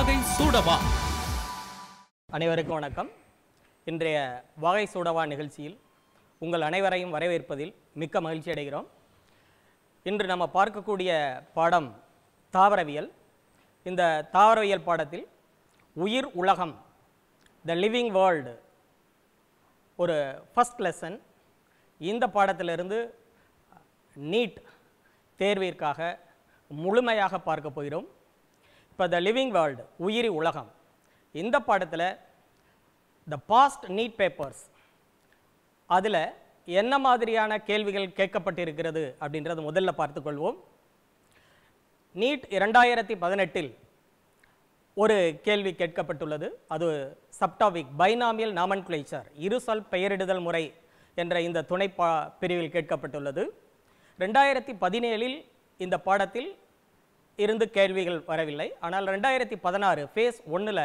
வாகை சூடவா அனைவருக்கும் வணக்கம் இன்றைய வாகை சூடவா நிகழ்ச்சியில் உங்கள் அனைவரையும் வரவேற்பதில் மிக்க மகிழ்ச்சி அடைகிறோம் இன்று நம்ம பார்க்கக்கூடிய பாடம் தாவரவியல் இந்த தாவரவியல் பாடத்தில் உயிர் உலகம் த லிவிங் வேர்ல்டு ஒரு ஃபஸ்ட் லெசன் இந்த பாடத்திலிருந்து நீட் தேர்விற்காக முழுமையாக பார்க்க போகிறோம் இப்போ த லிவிங் வேர்ல்டு உயிரி உலகம் இந்த பாடத்தில் த பாஸ்ட் நீட் பேப்பர்ஸ் அதில் என்ன மாதிரியான கேள்விகள் கேட்கப்பட்டிருக்கிறது அப்படின்றத முதல்ல பார்த்துக்கொள்வோம் நீட் இரண்டாயிரத்தி பதினெட்டில் ஒரு கேள்வி கேட்கப்பட்டுள்ளது அது சப்டாவிக் பைனாமியல் நாமன்குலேச்சர் இருசொல் பெயரிடுதல் முறை என்ற இந்த துணை பா பிரிவில் கேட்கப்பட்டுள்ளது ரெண்டாயிரத்தி பதினேழில் இந்த பாடத்தில் இருந்து கேள்விகள் வரவில்லை ஆனால் ரெண்டாயிரத்தி பதினாறு ஃபேஸ் ஒன்றில்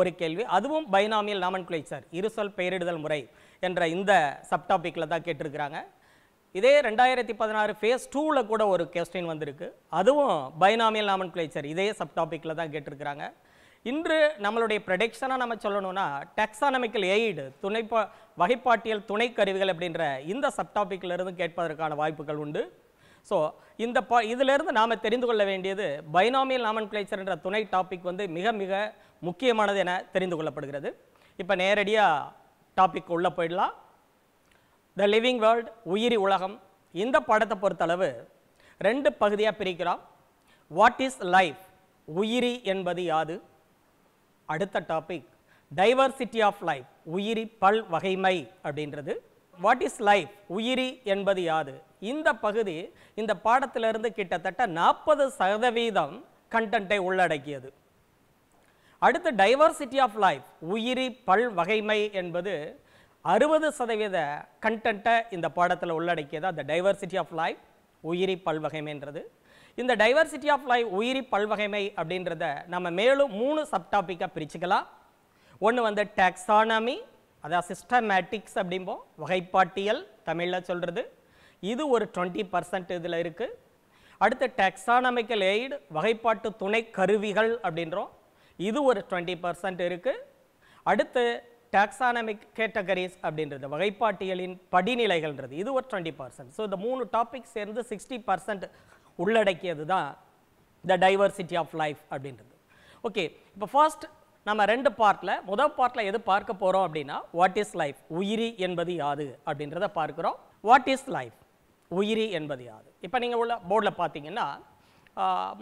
ஒரு கேள்வி அதுவும் பைனாமியல் நாமன்குலேச்சர் இருசொல் பெயரிடுதல் முறை என்ற இந்த சப்டாபிக்கில் தான் கேட்டிருக்கிறாங்க இதே ரெண்டாயிரத்தி பதினாறு ஃபேஸ் டூவில் கூட ஒரு கொஸ்டின் வந்திருக்கு அதுவும் பைனாமியல் நாமன் நாமன்குலேச்சர் இதே சப்டாபிக்கில் தான் கேட்டிருக்கிறாங்க இன்று நம்மளுடைய ப்ரடிக்ஷனாக நம்ம சொல்லணும்னா டெக்ஸானமிக்கல் எய்டு துணைப்பா வகைப்பாட்டியல் துணை கருவிகள் அப்படின்ற இந்த சப்டாபிக்கிலிருந்து கேட்பதற்கான வாய்ப்புகள் உண்டு ஸோ இந்த ப இதிலிருந்து நாம் தெரிந்து கொள்ள வேண்டியது பைனாமியல் நாமன்கிளேச்சர் என்ற துணை டாபிக் வந்து மிக மிக முக்கியமானது என தெரிந்து கொள்ளப்படுகிறது இப்போ நேரடியாக டாபிக் உள்ளே போயிடலாம் த லிவிங் வேர்ல்டு உயிரி உலகம் இந்த படத்தை பொறுத்தளவு ரெண்டு பகுதியாக பிரிக்கிறோம் வாட் இஸ் லைஃப் உயிரி என்பது யாது அடுத்த டாபிக் டைவர்சிட்டி ஆஃப் லைஃப் உயிரி பல் வகைமை அப்படின்றது வாட் இஸ் லைஃப் உயிரி என்பது யாது இந்த பகுதி இந்த பாடத்திலிருந்து கிட்டத்தட்ட நாற்பது சதவீதம் கண்டென்ட்டை உள்ளடக்கியது அடுத்து டைவர்சிட்டி ஆஃப் லைஃப் உயிரி பல் வகைமை என்பது அறுபது சதவீத கண்டென்ட்டை இந்த பாடத்தில் உள்ளடக்கியது அந்த டைவர்சிட்டி ஆஃப் லைஃப் உயிரி பல்வகைமைன்றது இந்த டைவர்சிட்டி ஆஃப் லைஃப் உயிரி பல்வகைமை அப்படின்றத நம்ம மேலும் மூணு சப்டாப்பிக்காக பிரிச்சுக்கலாம் ஒன்று வந்து டேக்ஸானமி அதான் சிஸ்டமேட்டிக்ஸ் அப்படிம்போம் வகைப்பாட்டியல் தமிழில் சொல்கிறது இது ஒரு டுவெண்ட்டி பர்சன்ட் இதில் இருக்குது அடுத்து டெக்ஸானமிக்கல் எய்டு வகைப்பாட்டு துணை கருவிகள் அப்படின்றோம் இது ஒரு டுவெண்ட்டி பர்சன்ட் இருக்குது அடுத்து டாக்ஸானமிக் கேட்டகரிஸ் அப்படின்றது வகைப்பாட்டியலின் படிநிலைகள்ன்றது இது ஒரு டுவெண்ட்டி பர்சன்ட் ஸோ இந்த மூணு டாபிக் சேர்ந்து சிக்ஸ்டி பர்சன்ட் உள்ளடக்கியது தான் த டைவர்சிட்டி ஆஃப் லைஃப் அப்படின்றது ஓகே இப்போ ஃபர்ஸ்ட் நம்ம ரெண்டு பார்ட்டில் முதல் பார்ட்டில் எது பார்க்க போகிறோம் அப்படின்னா வாட் இஸ் லைஃப் உயிரி என்பது யாது அப்படின்றத பார்க்குறோம் வாட் இஸ் லைஃப் உயிரி என்பது யாது இப்போ நீங்கள் உள்ள போர்டில் பார்த்தீங்கன்னா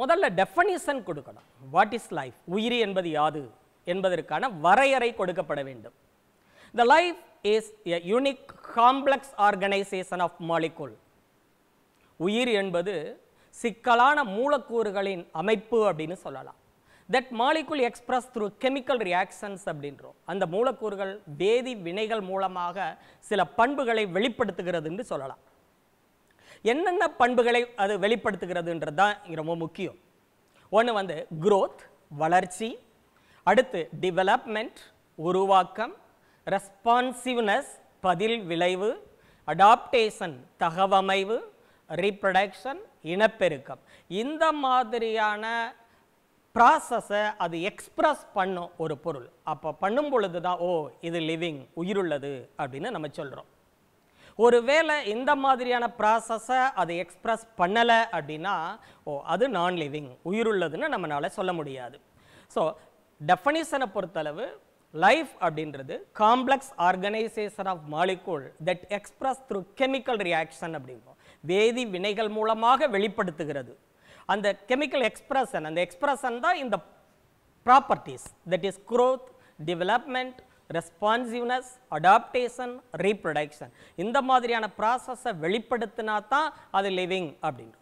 முதல்ல டெஃபனிஷன் கொடுக்கணும் வாட் இஸ் லைஃப் உயிரி என்பது யாது என்பதற்கான வரையறை கொடுக்கப்பட வேண்டும் the life is a unique complex organisation of molecule உயிர் என்பது சிக்கலான மூலக்கூறுகளின் அமைப்பு அப்படின்னு சொல்லலாம் that molecule express through chemical reactions அப்படின்றோம் அந்த மூலக்கூறுகள் வேதி வினைகள் மூலமாக சில பண்புகளை வெளிப்படுத்துகிறதுன்னு சொல்லலாம் என்னென்ன பண்புகளை அது வெளிப்படுத்துகிறதுன்றது தான் ரொம்ப முக்கியம் ஒன்று வந்து குரோத் வளர்ச்சி அடுத்து டிவலப்மெண்ட் உருவாக்கம் ரெஸ்பான்சிவ்னஸ் பதில் விளைவு அடாப்டேஷன் தகவமைவு ரீப்ரடக்ஷன் இனப்பெருக்கம் இந்த மாதிரியான ப்ராசஸை அது எக்ஸ்ப்ரெஸ் பண்ணும் ஒரு பொருள் அப்போ பண்ணும் பொழுது தான் ஓ இது லிவிங் உயிருள்ளது அப்படின்னு நம்ம சொல்கிறோம் ஒருவேளை இந்த மாதிரியான ப்ராசஸை அது எக்ஸ்ப்ரெஸ் பண்ணலை அப்படின்னா ஓ அது நான் லிவிங் உயிருள்ளதுன்னு நம்மளால் சொல்ல முடியாது ஸோ டெஃபனிஷனை பொறுத்தளவு லைஃப் அப்படின்றது complex organisation of molecule that express through chemical reaction அப்படிம்போம் வேதி வினைகள் மூலமாக வெளிப்படுத்துகிறது அந்த கெமிக்கல் எக்ஸ்பிரஷன் அந்த எக்ஸ்பிரஷன் தான் இந்த properties that is growth, development, responsiveness adaptation reproduction இந்த மாதிரியான ப்ராசஸை வெளிப்படுத்தினா தான் அது லிவிங் அப்படின்னு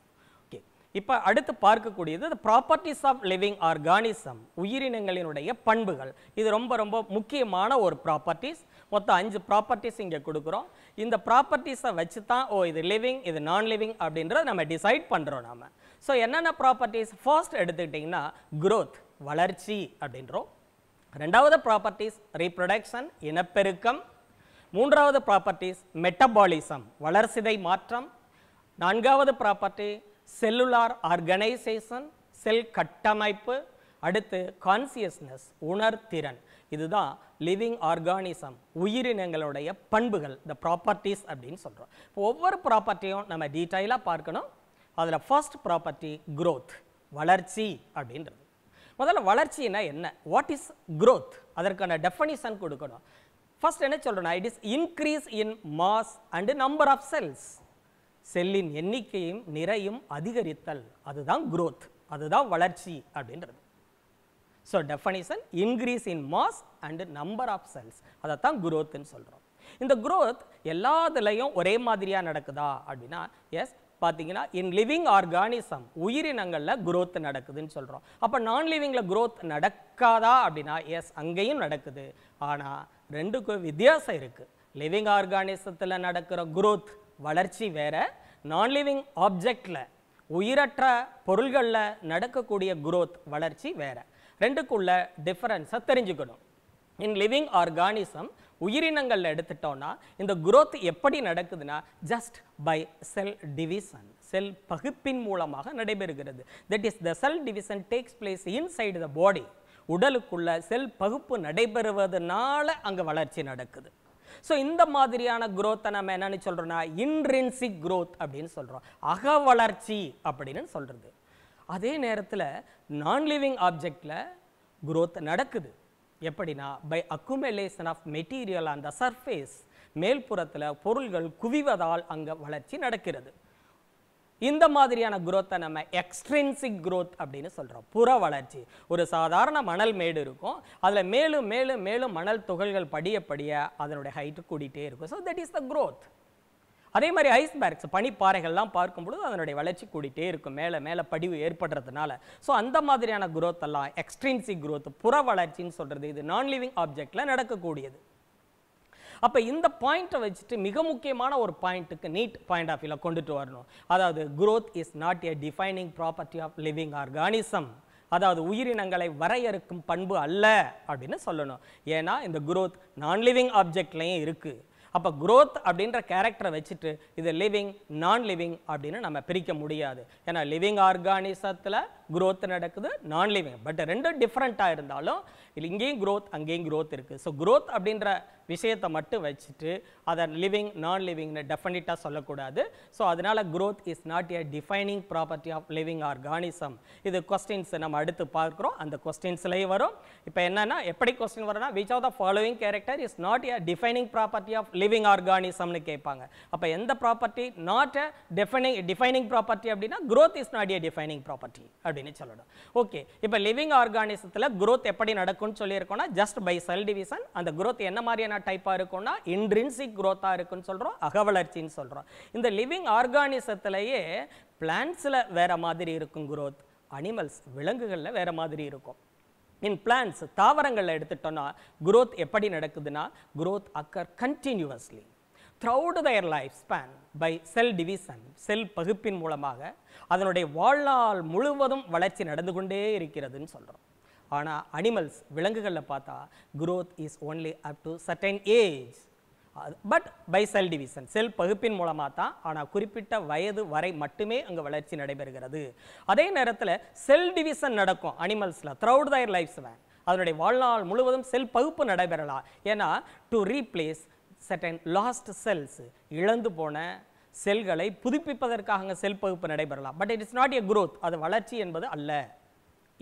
ஓகே இப்போ அடுத்து பார்க்கக்கூடியது ப்ராப்பர்ட்டிஸ் ஆஃப் லிவிங் ஆர்கானிசம் உயிரினங்களினுடைய பண்புகள் இது ரொம்ப ரொம்ப முக்கியமான ஒரு ப்ராப்பர்ட்டிஸ் மொத்தம் அஞ்சு ப்ராப்பர்ட்டிஸ் இங்கே கொடுக்குறோம் இந்த ப்ராப்பர்ட்டிஸை வச்சு தான் ஓ இது லிவிங் இது நான் லிவிங் அப்படின்றத நம்ம டிசைட் பண்ணுறோம் நாம் ஸோ என்னென்ன ப்ராப்பர்ட்டிஸ் ஃபர்ஸ்ட் எடுத்துக்கிட்டிங்கன்னா க்ரோத் வளர்ச்சி அப்படின்றோம் ரெண்டாவது ப்ராப்பர்ட்டிஸ் ரீப்ரொடக்ஷன் இனப்பெருக்கம் மூன்றாவது ப்ராப்பர்ட்டிஸ் மெட்டபாலிசம் வளர்சிதை மாற்றம் நான்காவது ப்ராப்பர்ட்டி செல்லுலார் ஆர்கனைசேஷன் செல் கட்டமைப்பு அடுத்து கான்சியஸ்னஸ் உணர்திறன் இதுதான் லிவிங் ஆர்கானிசம் உயிரினங்களுடைய பண்புகள் இந்த ப்ராப்பர்ட்டிஸ் அப்படின்னு சொல்கிறோம் இப்போ ஒவ்வொரு ப்ராப்பர்ட்டியும் நம்ம டீட்டெயிலாக பார்க்கணும் அதில் ஃபர்ஸ்ட் ப்ராப்பர்ட்டி க்ரோத் வளர்ச்சி அப்படின்றது முதல்ல வளர்ச்சினா என்ன வாட் இஸ் க்ரோத் அதற்கான டெஃபனிஷன் கொடுக்கணும் ஃபர்ஸ்ட் என்ன சொல்கிறோம் it is increase in mass and number of cells செல்லின் எண்ணிக்கையும் நிறையும் அதிகரித்தல் அதுதான் குரோத் அதுதான் வளர்ச்சி அப்படின்றது so definition increase in mass and number of cells அதை தான் குரோத்துன்னு சொல்கிறோம் இந்த குரோத் எல்லாத்துலேயும் ஒரே மாதிரியாக நடக்குதா அப்படின்னா எஸ் பார்த்தீங்கன்னா இன் லிவிங் ஆர்கானிசம் உயிரினங்களில் குரோத் நடக்குதுன்னு சொல்கிறோம் அப்போ நான் லிவிங்கில் குரோத் நடக்காதா அப்படின்னா எஸ் அங்கேயும் நடக்குது ஆனால் ரெண்டுக்கும் வித்தியாசம் இருக்குது லிவிங் ஆர்கானிசத்தில் நடக்கிற குரோத் வளர்ச்சி வேற நான் லிவிங் ஆப்ஜெக்டில் உயிரற்ற பொருள்களில் நடக்கக்கூடிய குரோத் வளர்ச்சி வேறு ரெண்டுக்குள்ள டிஃபரன்ஸை தெரிஞ்சுக்கணும் இன் லிவிங் ஆர்கானிசம் உயிரினங்களில் எடுத்துட்டோன்னா இந்த குரோத் எப்படி நடக்குதுன்னா just by cell division cell பகுப்பின் மூலமாக நடைபெறுகிறது that is the cell division takes place inside the body உடலுக்குள்ள செல் பகுப்பு நடைபெறுவதனால அங்கே வளர்ச்சி நடக்குது ஸோ இந்த மாதிரியான குரோத்தை நம்ம என்னன்னு சொல்கிறோன்னா இன்ட்ரின்சிக் குரோத் அப்படின்னு சொல்கிறோம் அக வளர்ச்சி அப்படின்னு சொல்கிறது அதே நேரத்தில் நான் லிவிங் ஆப்ஜெக்டில் குரோத் நடக்குது எப்படின்னா by accumulation of material on the surface மேல்புறத்தில் பொருள்கள் குவிவதால் அங்கே வளர்ச்சி நடக்கிறது இந்த மாதிரியான குரோத்தை நம்ம எக்ஸ்ட்ரின்சிக் குரோத் அப்படின்னு சொல்கிறோம் புற வளர்ச்சி ஒரு சாதாரண மணல் மேடு இருக்கும் அதில் மேலும் மேலும் மேலும் மணல் துகள்கள் படிய படிய அதனுடைய ஹைட்டு கூடிட்டே இருக்கும் so that is the growth அதே மாதிரி ஐஸ்பேர்க்ஸ் பனிப்பாறைகள்லாம் பார்க்கும்பொழுது அதனுடைய வளர்ச்சி கூடிட்டே இருக்கும் மேலே மேலே படிவு ஏற்படுறதுனால ஸோ அந்த மாதிரியான குரோத் எல்லாம் எக்ஸ்ட்ரீம்சி குரோத் புற வளர்ச்சின்னு சொல்கிறது இது நான் லிவிங் ஆப்ஜெக்டில் நடக்கக்கூடியது அப்போ இந்த பாயிண்ட்டை வச்சுட்டு மிக முக்கியமான ஒரு பாயிண்ட்டுக்கு நீட் பாயிண்ட் ஆஃப் வியூவில் கொண்டுட்டு வரணும் அதாவது growth is not a defining property of living organism அதாவது உயிரினங்களை வரையறுக்கும் பண்பு அல்ல அப்படின்னு சொல்லணும் ஏன்னா இந்த குரோத் நான் லிவிங் ஆப்ஜெக்ட்லேயும் இருக்குது அப்போ குரோத் அப்படின்ற கேரக்டரை வச்சுட்டு இது லிவிங் நான் லிவிங் அப்படின்னு நம்ம பிரிக்க முடியாது ஏன்னா லிவிங் ஆர்கானிசத்தில் growth நடக்குது நான் லிவிங் பட் ரெண்டும் டிஃப்ரெண்ட்டாக இருந்தாலும் இல்லை இங்கேயும் க்ரோத் அங்கேயும் க்ரோத் இருக்குது ஸோ க்ரோத் அப்படின்ற விஷயத்தை மட்டும் வச்சுட்டு அதை லிவிங் நான் லிவிங்னு டெஃபினட்டாக சொல்லக்கூடாது ஸோ அதனால் growth is not a defining property of living organism இது கொஸ்டின்ஸ் நம்ம அடுத்து பார்க்குறோம் அந்த கொஸ்டின்ஸ்லேயும் வரும் இப்போ என்னென்னா எப்படி கொஸ்டின் வரும்னா which of the following character is not a defining property of living ஆர்கானிசம்னு கேட்பாங்க அப்போ எந்த property not a defining defining property அப்படின்னா growth is not a defining property அப்படின்னு சொல்லணும் ஓகே இப்போ லிவிங் ஆர்கானிசத்தில் குரோத் எப்படி நடக்கும்னு சொல்லியிருக்கோம்னா ஜஸ்ட் பை செல் டிவிஷன் அந்த குரோத் என்ன மாதிரியான டைப்பாக இருக்கும்னா இன்ட்ரின்சிக் குரோத்தாக இருக்குன்னு சொல்கிறோம் அகவளர்ச்சின்னு சொல்கிறோம் இந்த லிவிங் ஆர்கானிசத்திலேயே பிளான்ஸில் வேறு மாதிரி இருக்கும் குரோத் அனிமல்ஸ் விலங்குகளில் வேறு மாதிரி இருக்கும் இன் பிளான்ஸ் தாவரங்களில் எடுத்துட்டோம்னா குரோத் எப்படி நடக்குதுன்னா growth occur continuously throughout their life span by cell division cell பகுப்பின் மூலமாக அதனுடைய வாழ்நாள் முழுவதும் வளர்ச்சி நடந்து கொண்டே இருக்கிறதுன்னு சொல்கிறோம் ஆனால் அனிமல்ஸ் விலங்குகளில் பார்த்தா growth is only up to certain age but by cell division cell பகுப்பின் மூலமாக தான் ஆனால் குறிப்பிட்ட வயது வரை மட்டுமே அங்கே வளர்ச்சி நடைபெறுகிறது அதே நேரத்தில் செல் டிவிஷன் நடக்கும் அனிமல்ஸில் த்ரௌட் தயர் லைஃப் ஸ்பேன் அதனுடைய வாழ்நாள் முழுவதும் செல் பகுப்பு நடைபெறலாம் ஏன்னா to replace certain lost cells இழந்து போன செல்களை புதுப்பிப்பதற்காக அங்கே செல் பகுப்பு நடைபெறலாம் but it is not a growth அது வளர்ச்சி என்பது அல்ல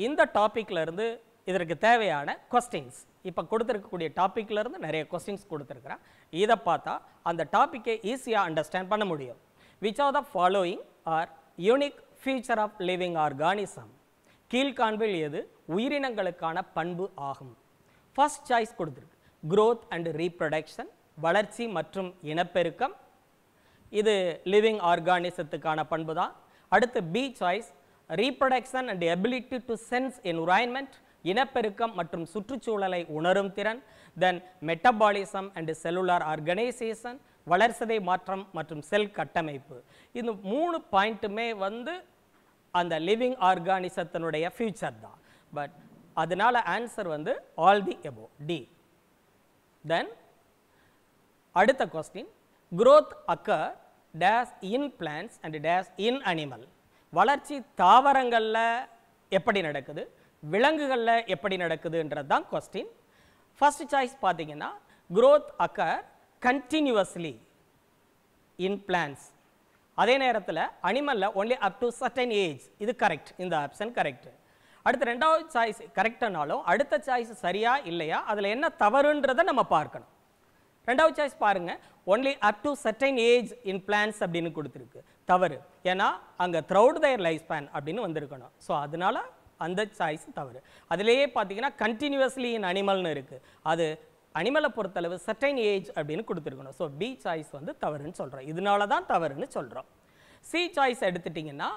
இந்த டாப்பிக்லேருந்து இதற்கு தேவையான கொஸ்டின்ஸ் இப்போ கொடுத்துருக்கக்கூடிய டாப்பிக்லேருந்து நிறைய கொஸ்டின்ஸ் கொடுத்துருக்குறேன் இதை பார்த்தா அந்த டாப்பிக்கை ஈஸியாக அண்டர்ஸ்டாண்ட் பண்ண முடியும் which are the following are unique feature of living organism கீழ்காண்பில் எது உயிரினங்களுக்கான பண்பு ஆகும் ஃபஸ்ட் சாய்ஸ் கொடுத்துருக்கு க்ரோத் அண்ட் ரீப்ரொடக்ஷன் வளர்ச்சி மற்றும் இனப்பெருக்கம் இது லிவிங் ஆர்கானிசத்துக்கான பண்பு தான் அடுத்து B choice reproduction and ability to sense environment இனப்பெருக்கம் மற்றும் சுற்றுச்சூழலை உணரும் திறன் then metabolism and cellular organisation வளர்சதை மாற்றம் மற்றும் செல் கட்டமைப்பு இந்த மூணு பாயிண்ட்டுமே வந்து அந்த லிவிங் ஆர்கானிசத்தினுடைய ஃபியூச்சர் தான் பட் அதனால் ஆன்சர் வந்து all the above D then அடுத்த question growth occur days in plants and days in animal வளர்ச்சி தாவரங்களில் எப்படி நடக்குது விலங்குகளில் எப்படி நடக்குதுன்றது தான் கொஸ்டின் ஃபர்ஸ்ட் சாய்ஸ் பார்த்தீங்கன்னா growth occur continuously in plants அதே நேரத்தில் அனிமலில் only up to certain age இது கரெக்ட் இந்த ஆப்ஷன் கரெக்ட் அடுத்த ரெண்டாவது சாய்ஸ் கரெக்டானாலும் அடுத்த சாய்ஸ் சரியா இல்லையா அதில் என்ன தவறுன்றதை நம்ம பார்க்கணும் ரெண்டாவது சாய்ஸ் பாருங்கள் only up to certain age in plants அப்படின்னு கொடுத்துருக்கு தவறு ஏன்னா அங்கே த்ரௌட் தயர் லைஃப் ஸ்பேன் அப்படின்னு வந்திருக்கணும் ஸோ அதனால அந்த சாய்ஸ் தவறு அதுலேயே பார்த்தீங்கன்னா கண்டினியூவஸ்லி இன் அனிமல்னு இருக்குது அது அனிமலை பொறுத்தளவு சர்டைன் ஏஜ் அப்படின்னு கொடுத்துருக்கணும் ஸோ பி சாய்ஸ் வந்து தவறுன்னு சொல்கிறோம் இதனால தான் தவறுன்னு சொல்கிறோம் சி சாய்ஸ் எடுத்துட்டிங்கன்னா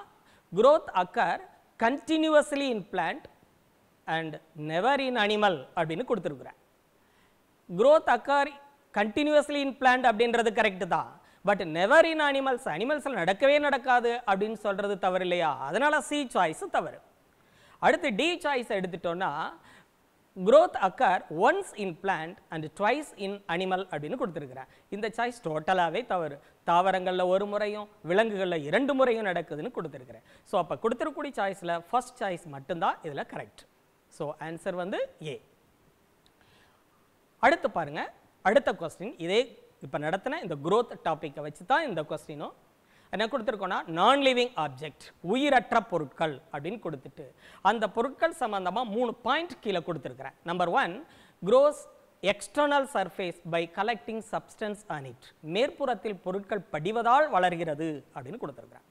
growth occur continuously in plant and never in animal அப்படின்னு கொடுத்துருக்குறேன் growth occur continuously in plant அப்படின்றது கரெக்ட் தான் பட் நெவர் இன் அனிமல்ஸ் அனிமல்ஸில் நடக்கவே நடக்காது அப்படின்னு சொல்கிறது தவறு இல்லையா அதனால் சி சாய்ஸு தவறு அடுத்து டி சாய்ஸ் எடுத்துட்டோன்னா growth occur once in plant and twice in animal அப்படின்னு கொடுத்துருக்குறேன் இந்த சாய்ஸ் டோட்டலாகவே தவறு தாவரங்களில் ஒரு முறையும் விலங்குகளில் இரண்டு முறையும் நடக்குதுன்னு கொடுத்துருக்குறேன் ஸோ அப்போ கொடுத்துருக்கூடிய சாய்ஸில் ஃபஸ்ட் சாய்ஸ் மட்டும்தான் இதில் கரெக்ட் ஸோ ஆன்சர் வந்து ஏ அடுத்து பாருங்கள் அடுத்த கொஸ்டின் இதே இப்போ நடத்தின இந்த குரோத் டாப்பிக்கை வச்சு தான் இந்த கொஸ்டினும் என்ன கொடுத்துருக்கோன்னா நான் லிவிங் ஆப்ஜெக்ட் உயிரற்ற பொருட்கள் அப்படின்னு கொடுத்துட்டு அந்த பொருட்கள் சம்மந்தமாக மூணு பாயிண்ட் கீழே கொடுத்துருக்குறேன் number one grows external surface by collecting substance on it மேற்புறத்தில் பொருட்கள் படிவதால் வளர்கிறது அப்படின்னு கொடுத்துருக்குறேன்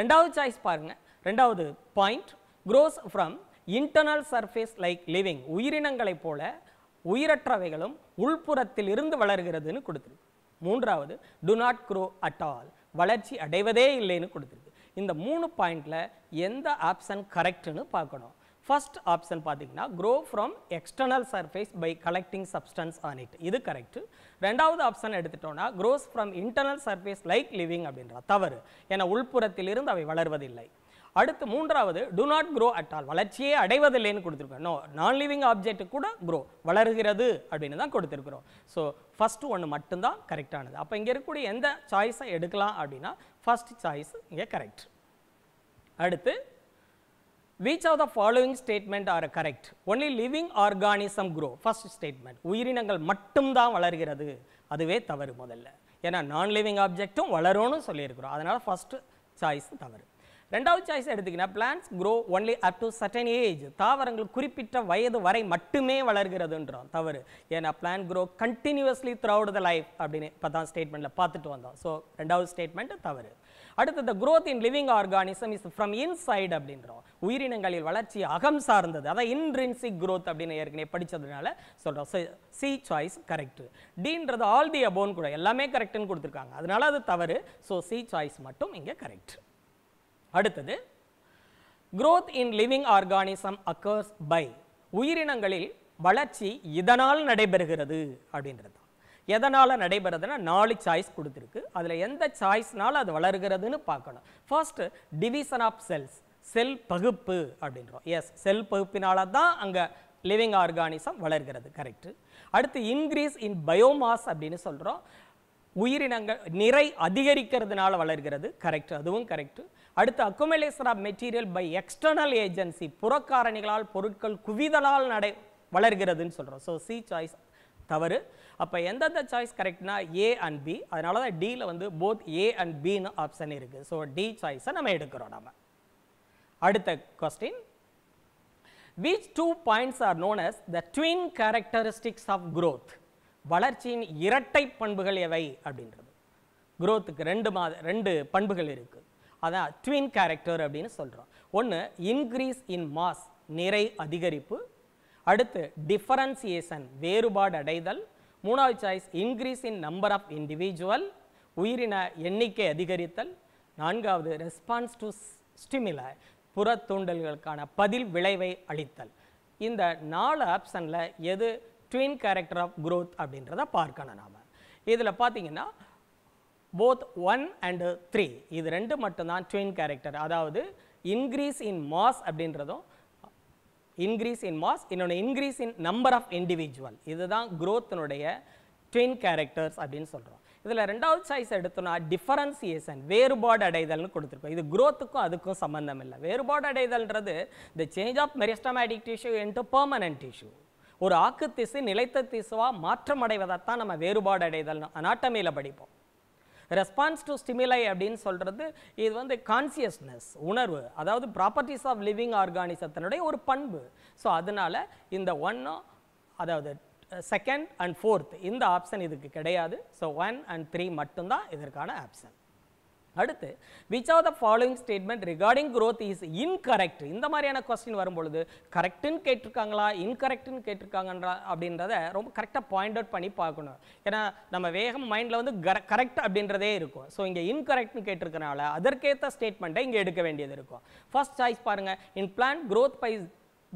ரெண்டாவது சாய்ஸ் பாருங்க ரெண்டாவது point grows from internal surface like living உயிரினங்களைப் போல உயிரற்றவைகளும் உள்புறத்தில் இருந்து வளர்கிறதுன்னு கொடுத்துருக்கு மூன்றாவது do not grow at all வளர்ச்சி அடைவதே இல்லைன்னு கொடுத்துருக்கு இந்த மூணு பாயிண்டில் எந்த ஆப்ஷன் கரெக்டுன்னு பார்க்கணும் ஃபஸ்ட் ஆப்ஷன் பார்த்தீங்கன்னா grow from external surface by collecting substance on it இது கரெக்ட் ரெண்டாவது ஆப்ஷன் எடுத்துட்டோம்னா grows from internal surface like living அப்படின்றா தவறு ஏன்னா உள்புறத்திலிருந்து அவை வளர்வதில்லை அடுத்து மூன்றாவது do not grow at all வளர்ச்சியே அடைவதில்லைன்னு கொடுத்துருக்கோம் நோ நான் லிவிங் ஆப்ஜெக்ட் கூட க்ரோ வளர்கிறது அப்படின்னு தான் கொடுத்துருக்குறோம் ஸோ ஃபஸ்ட்டு ஒன்று மட்டும்தான் கரெக்டானது அப்போ இங்கே இருக்கக்கூடிய எந்த சாய்ஸை எடுக்கலாம் அப்படின்னா ஃபஸ்ட் சாய்ஸ் இங்கே கரெக்ட் அடுத்து which of the following statement are correct only living organism grow first statement உயிரினங்கள் மட்டும்தான் வளர்கிறது அதுவே தவறு முதல்ல ஏன்னா நான் லிவிங் ஆப்ஜெக்ட்டும் வளரும்னு சொல்லியிருக்கிறோம் அதனால் ஃபஸ்ட்டு சாய்ஸ் தவறு ரெண்டாவது சாய்ஸ் எடுத்துக்கினா plants grow only up to certain age தாவரங்கள் குறிப்பிட்ட வயது வரை மட்டுமே வளர்கிறதுன்றோம் தவறு ஏன்னா plant grow continuously throughout the life அப்படின்னு இப்போ தான் ஸ்டேட்மெண்ட்டில் பார்த்துட்டு வந்தோம் ஸோ ரெண்டாவது ஸ்டேட்மெண்ட் தவறு அடுத்தது growth in living organism is from inside அப்படின்றோம் உயிரினங்களில் வளர்ச்சி அகம் சார்ந்தது அதான் இன்ட்ரின்சிக் க்ரோத் அப்படின்னு ஏற்கனவே படித்ததுனால சொல்கிறோம் சி சாய்ஸ் கரெக்டு டீன்றது ஆல் தி அபோன் கூட எல்லாமே கரெக்டுன்னு கொடுத்துருக்காங்க அதனால அது தவறு ஸோ சி சாய்ஸ் மட்டும் இங்கே கரெக்ட் அடுத்தது growth in living organism occurs by உயிரினங்களில் வளர்ச்சி இதனால் நடைபெறுகிறது அப்படின்றது எதனால் நடைபெறதுன்னா நாலு சாய்ஸ் கொடுத்துருக்கு அதில் எந்த சாய்ஸ்னால அது வளர்கிறதுன்னு பார்க்கணும் first division of cells cell பகுப்பு அப்படின்றோம் எஸ் செல் பகுப்பினால தான் அங்கே லிவிங் ஆர்கானிசம் வளர்கிறது கரெக்டு அடுத்து இன்க்ரீஸ் இன் பயோமாஸ் அப்படின்னு சொல்கிறோம் உயிரினங்கள் நிறை அதிகரிக்கிறதுனால வளர்கிறது கரெக்ட் அதுவும் கரெக்ட் அடுத்து accumulation of material by external agency புறக்காரணிகளால் பொருட்கள் குவிதலால் நடை வளர்கிறதுன்னு சொல்கிறோம் ஸோ சி சாய்ஸ் தவறு அப்போ எந்தெந்த சாய்ஸ் கரெக்ட்னா ஏ அண்ட் பி அதனால தான் டியில் வந்து போத் ஏ அண்ட் பின்னு ஆப்ஷன் இருக்குது ஸோ டி சாய்ஸை நம்ம எடுக்கிறோம் நம்ம அடுத்த question which two points are known as the twin characteristics of growth வளர்ச்சியின் இரட்டை பண்புகள் எவை அப்படின்றது குரோத்துக்கு ரெண்டு மாத ரெண்டு பண்புகள் இருக்குது அதான் ட்வின் கேரக்டர் அப்படின்னு சொல்கிறோம் ஒன்று இன்க்ரீஸ் இன் மாஸ் நிறை அதிகரிப்பு அடுத்து டிஃபரன்சியேஷன் வேறுபாடு அடைதல் மூணாவது choice increase in number of individual உயிரின எண்ணிக்கை அதிகரித்தல் நான்காவது ரெஸ்பான்ஸ் டு ஸ்டிமில புற தூண்டல்களுக்கான பதில் விளைவை அளித்தல் இந்த நாலு ஆப்ஷனில் எது ட்வின் கேரக்டர் ஆஃப் க்ரோத் அப்படின்றத பார்க்கணும் நாம் இதில் பார்த்தீங்கன்னா போத் ஒன் அண்டு த்ரீ இது ரெண்டு மட்டும்தான் ட்வின் கேரக்டர் அதாவது இன்க்ரீஸ் இன் மாஸ் அப்படின்றதும் இன்க்ரீஸ் இன் மாஸ் இன்னொன்று increase in number of individual இதுதான் க்ரோத்தினுடைய ட்வின் கேரக்டர்ஸ் அப்படின்னு சொல்கிறோம் இதில் ரெண்டாவது சாய்ஸ் எடுத்தோம்னா டிஃபரன்சியேஷன் வேறுபாடு அடைதல்னு கொடுத்துருக்கோம் இது க்ரோத்துக்கும் அதுக்கும் சம்மந்தம் இல்லை வேறுபாடு அடைதல்ன்றது the change of meristematic tissue into permanent tissue ஒரு ஆக்கு திசு நிலைத்த திசுவாக மாற்றம் அடைவதைத்தான் நம்ம வேறுபாடு அடைதல் அனாட்டமியில் படிப்போம் ரெஸ்பான்ஸ் டு ஸ்டிமிலை அப்படின்னு சொல்கிறது இது வந்து கான்சியஸ்னஸ் உணர்வு அதாவது ப்ராப்பர்ட்டிஸ் ஆஃப் லிவிங் ஆர்கானிசத்தினுடைய ஒரு பண்பு ஸோ அதனால் இந்த ஒன்னும் அதாவது செகண்ட் அண்ட் ஃபோர்த் இந்த ஆப்ஷன் இதுக்கு கிடையாது ஸோ ஒன் அண்ட் த்ரீ மட்டும்தான் இதற்கான ஆப்ஷன் அடுத்து which are the following statement regarding growth is incorrect இந்த மாதிரியான கொஸ்டின் வரும்பொழுது கரெக்டுன்னு கேட்டிருக்காங்களா இன்கரெக்டுன்னு கேட்டிருக்காங்கன்ற அப்படின்றத ரொம்ப கரெக்டாக பாயிண்ட் அவுட் பண்ணி பார்க்கணும் ஏன்னா நம்ம வேகம் மைண்டில் வந்து கரெக்ட் அப்படின்றதே இருக்கும் ஸோ இங்கே இன்கரெக்ட்னு கேட்டிருக்கனால அதற்கேற்ற ஸ்டேட்மெண்ட்டை இங்கே எடுக்க வேண்டியது இருக்கும் ஃபர்ஸ்ட் சாய்ஸ் பாருங்கள் இன் பிளான் க்ரோத் பைஸ்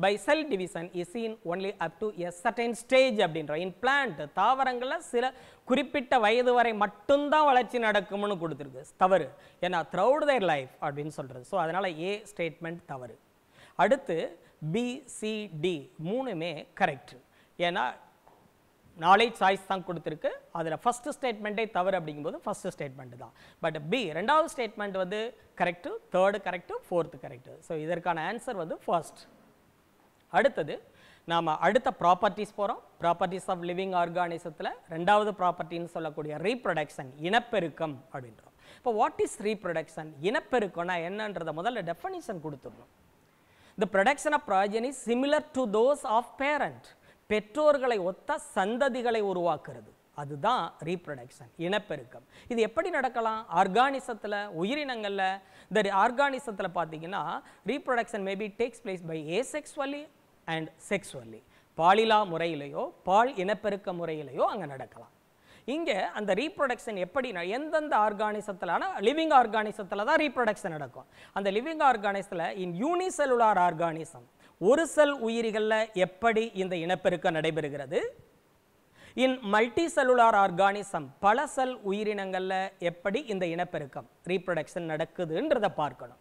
by cell division is seen only up to a certain stage அப்படின்ற இன் பிளான்ட் தாவரங்களில் சில குறிப்பிட்ட வயது வரை மட்டும்தான் வளர்ச்சி நடக்கும்னு கொடுத்துருக்கு தவறு ஏன்னா த்ரௌட் தேர் லைஃப் அப்படின்னு சொல்கிறது ஸோ அதனால் ஏ ஸ்டேட்மெண்ட் தவறு அடுத்து பிசிடி மூணுமே கரெக்ட் ஏன்னா நாலேஜ் சாய்ஸ் தான் கொடுத்துருக்கு அதில் ஃபஸ்ட்டு ஸ்டேட்மெண்ட்டே தவறு அப்படிங்கும்போது ஃபஸ்ட்டு ஸ்டேட்மெண்ட் தான் பட் பி ரெண்டாவது ஸ்டேட்மெண்ட் வந்து correct third correct fourth correct so இதற்கான ஆன்சர் வந்து ஃபர்ஸ்ட் அடுத்தது நாம் அடுத்த ப்ராப்பர்ட்டிஸ் போகிறோம் ப்ராப்பர்ட்டிஸ் ஆஃப் லிவிங் ஆர்கானிசத்தில் ரெண்டாவது ப்ராப்பர்ட்டின்னு சொல்லக்கூடிய ரீப்ரொடக்ஷன் இனப்பெருக்கம் அப்படின்றோம் இப்போ வாட் இஸ் ரீப்ரொடக்ஷன் இனப்பெருக்கம்னா என்னன்றத முதல்ல டெஃபனிஷன் கொடுத்துடணும் the production of progeny similar to those of parent பெற்றோர்களை ஒத்த சந்ததிகளை உருவாக்குறது அதுதான் ரீப்ரொடக்ஷன் இனப்பெருக்கம் இது எப்படி நடக்கலாம் ஆர்கானிசத்தில் உயிரினங்களில் இந்த ஆர்கானிசத்தில் பார்த்தீங்கன்னா reproduction maybe takes place by asexually and sexually பாலிலா முறையிலையோ பால் இனப்பெருக்க முறையிலையோ அங்கே நடக்கலாம் இங்கே அந்த ரீப்ரொடக்ஷன் எப்படி எந்தெந்த ஆர்கானிசத்திலான லிவிங் ஆர்கானிசத்தில் தான் ரீப்ரொடக்ஷன் நடக்கும் அந்த லிவிங் ஆர்கானிசத்தில் இன் யூனிசெலுலார் ஆர்கானிசம் ஒரு செல் உயிரிகளில் எப்படி இந்த இனப்பெருக்கம் நடைபெறுகிறது இன் மல்டி செல்லுலார் ஆர்கானிசம் பல செல் உயிரினங்களில் எப்படி இந்த இனப்பெருக்கம் ரீப்ரொடக்ஷன் நடக்குதுன்றதை பார்க்கணும்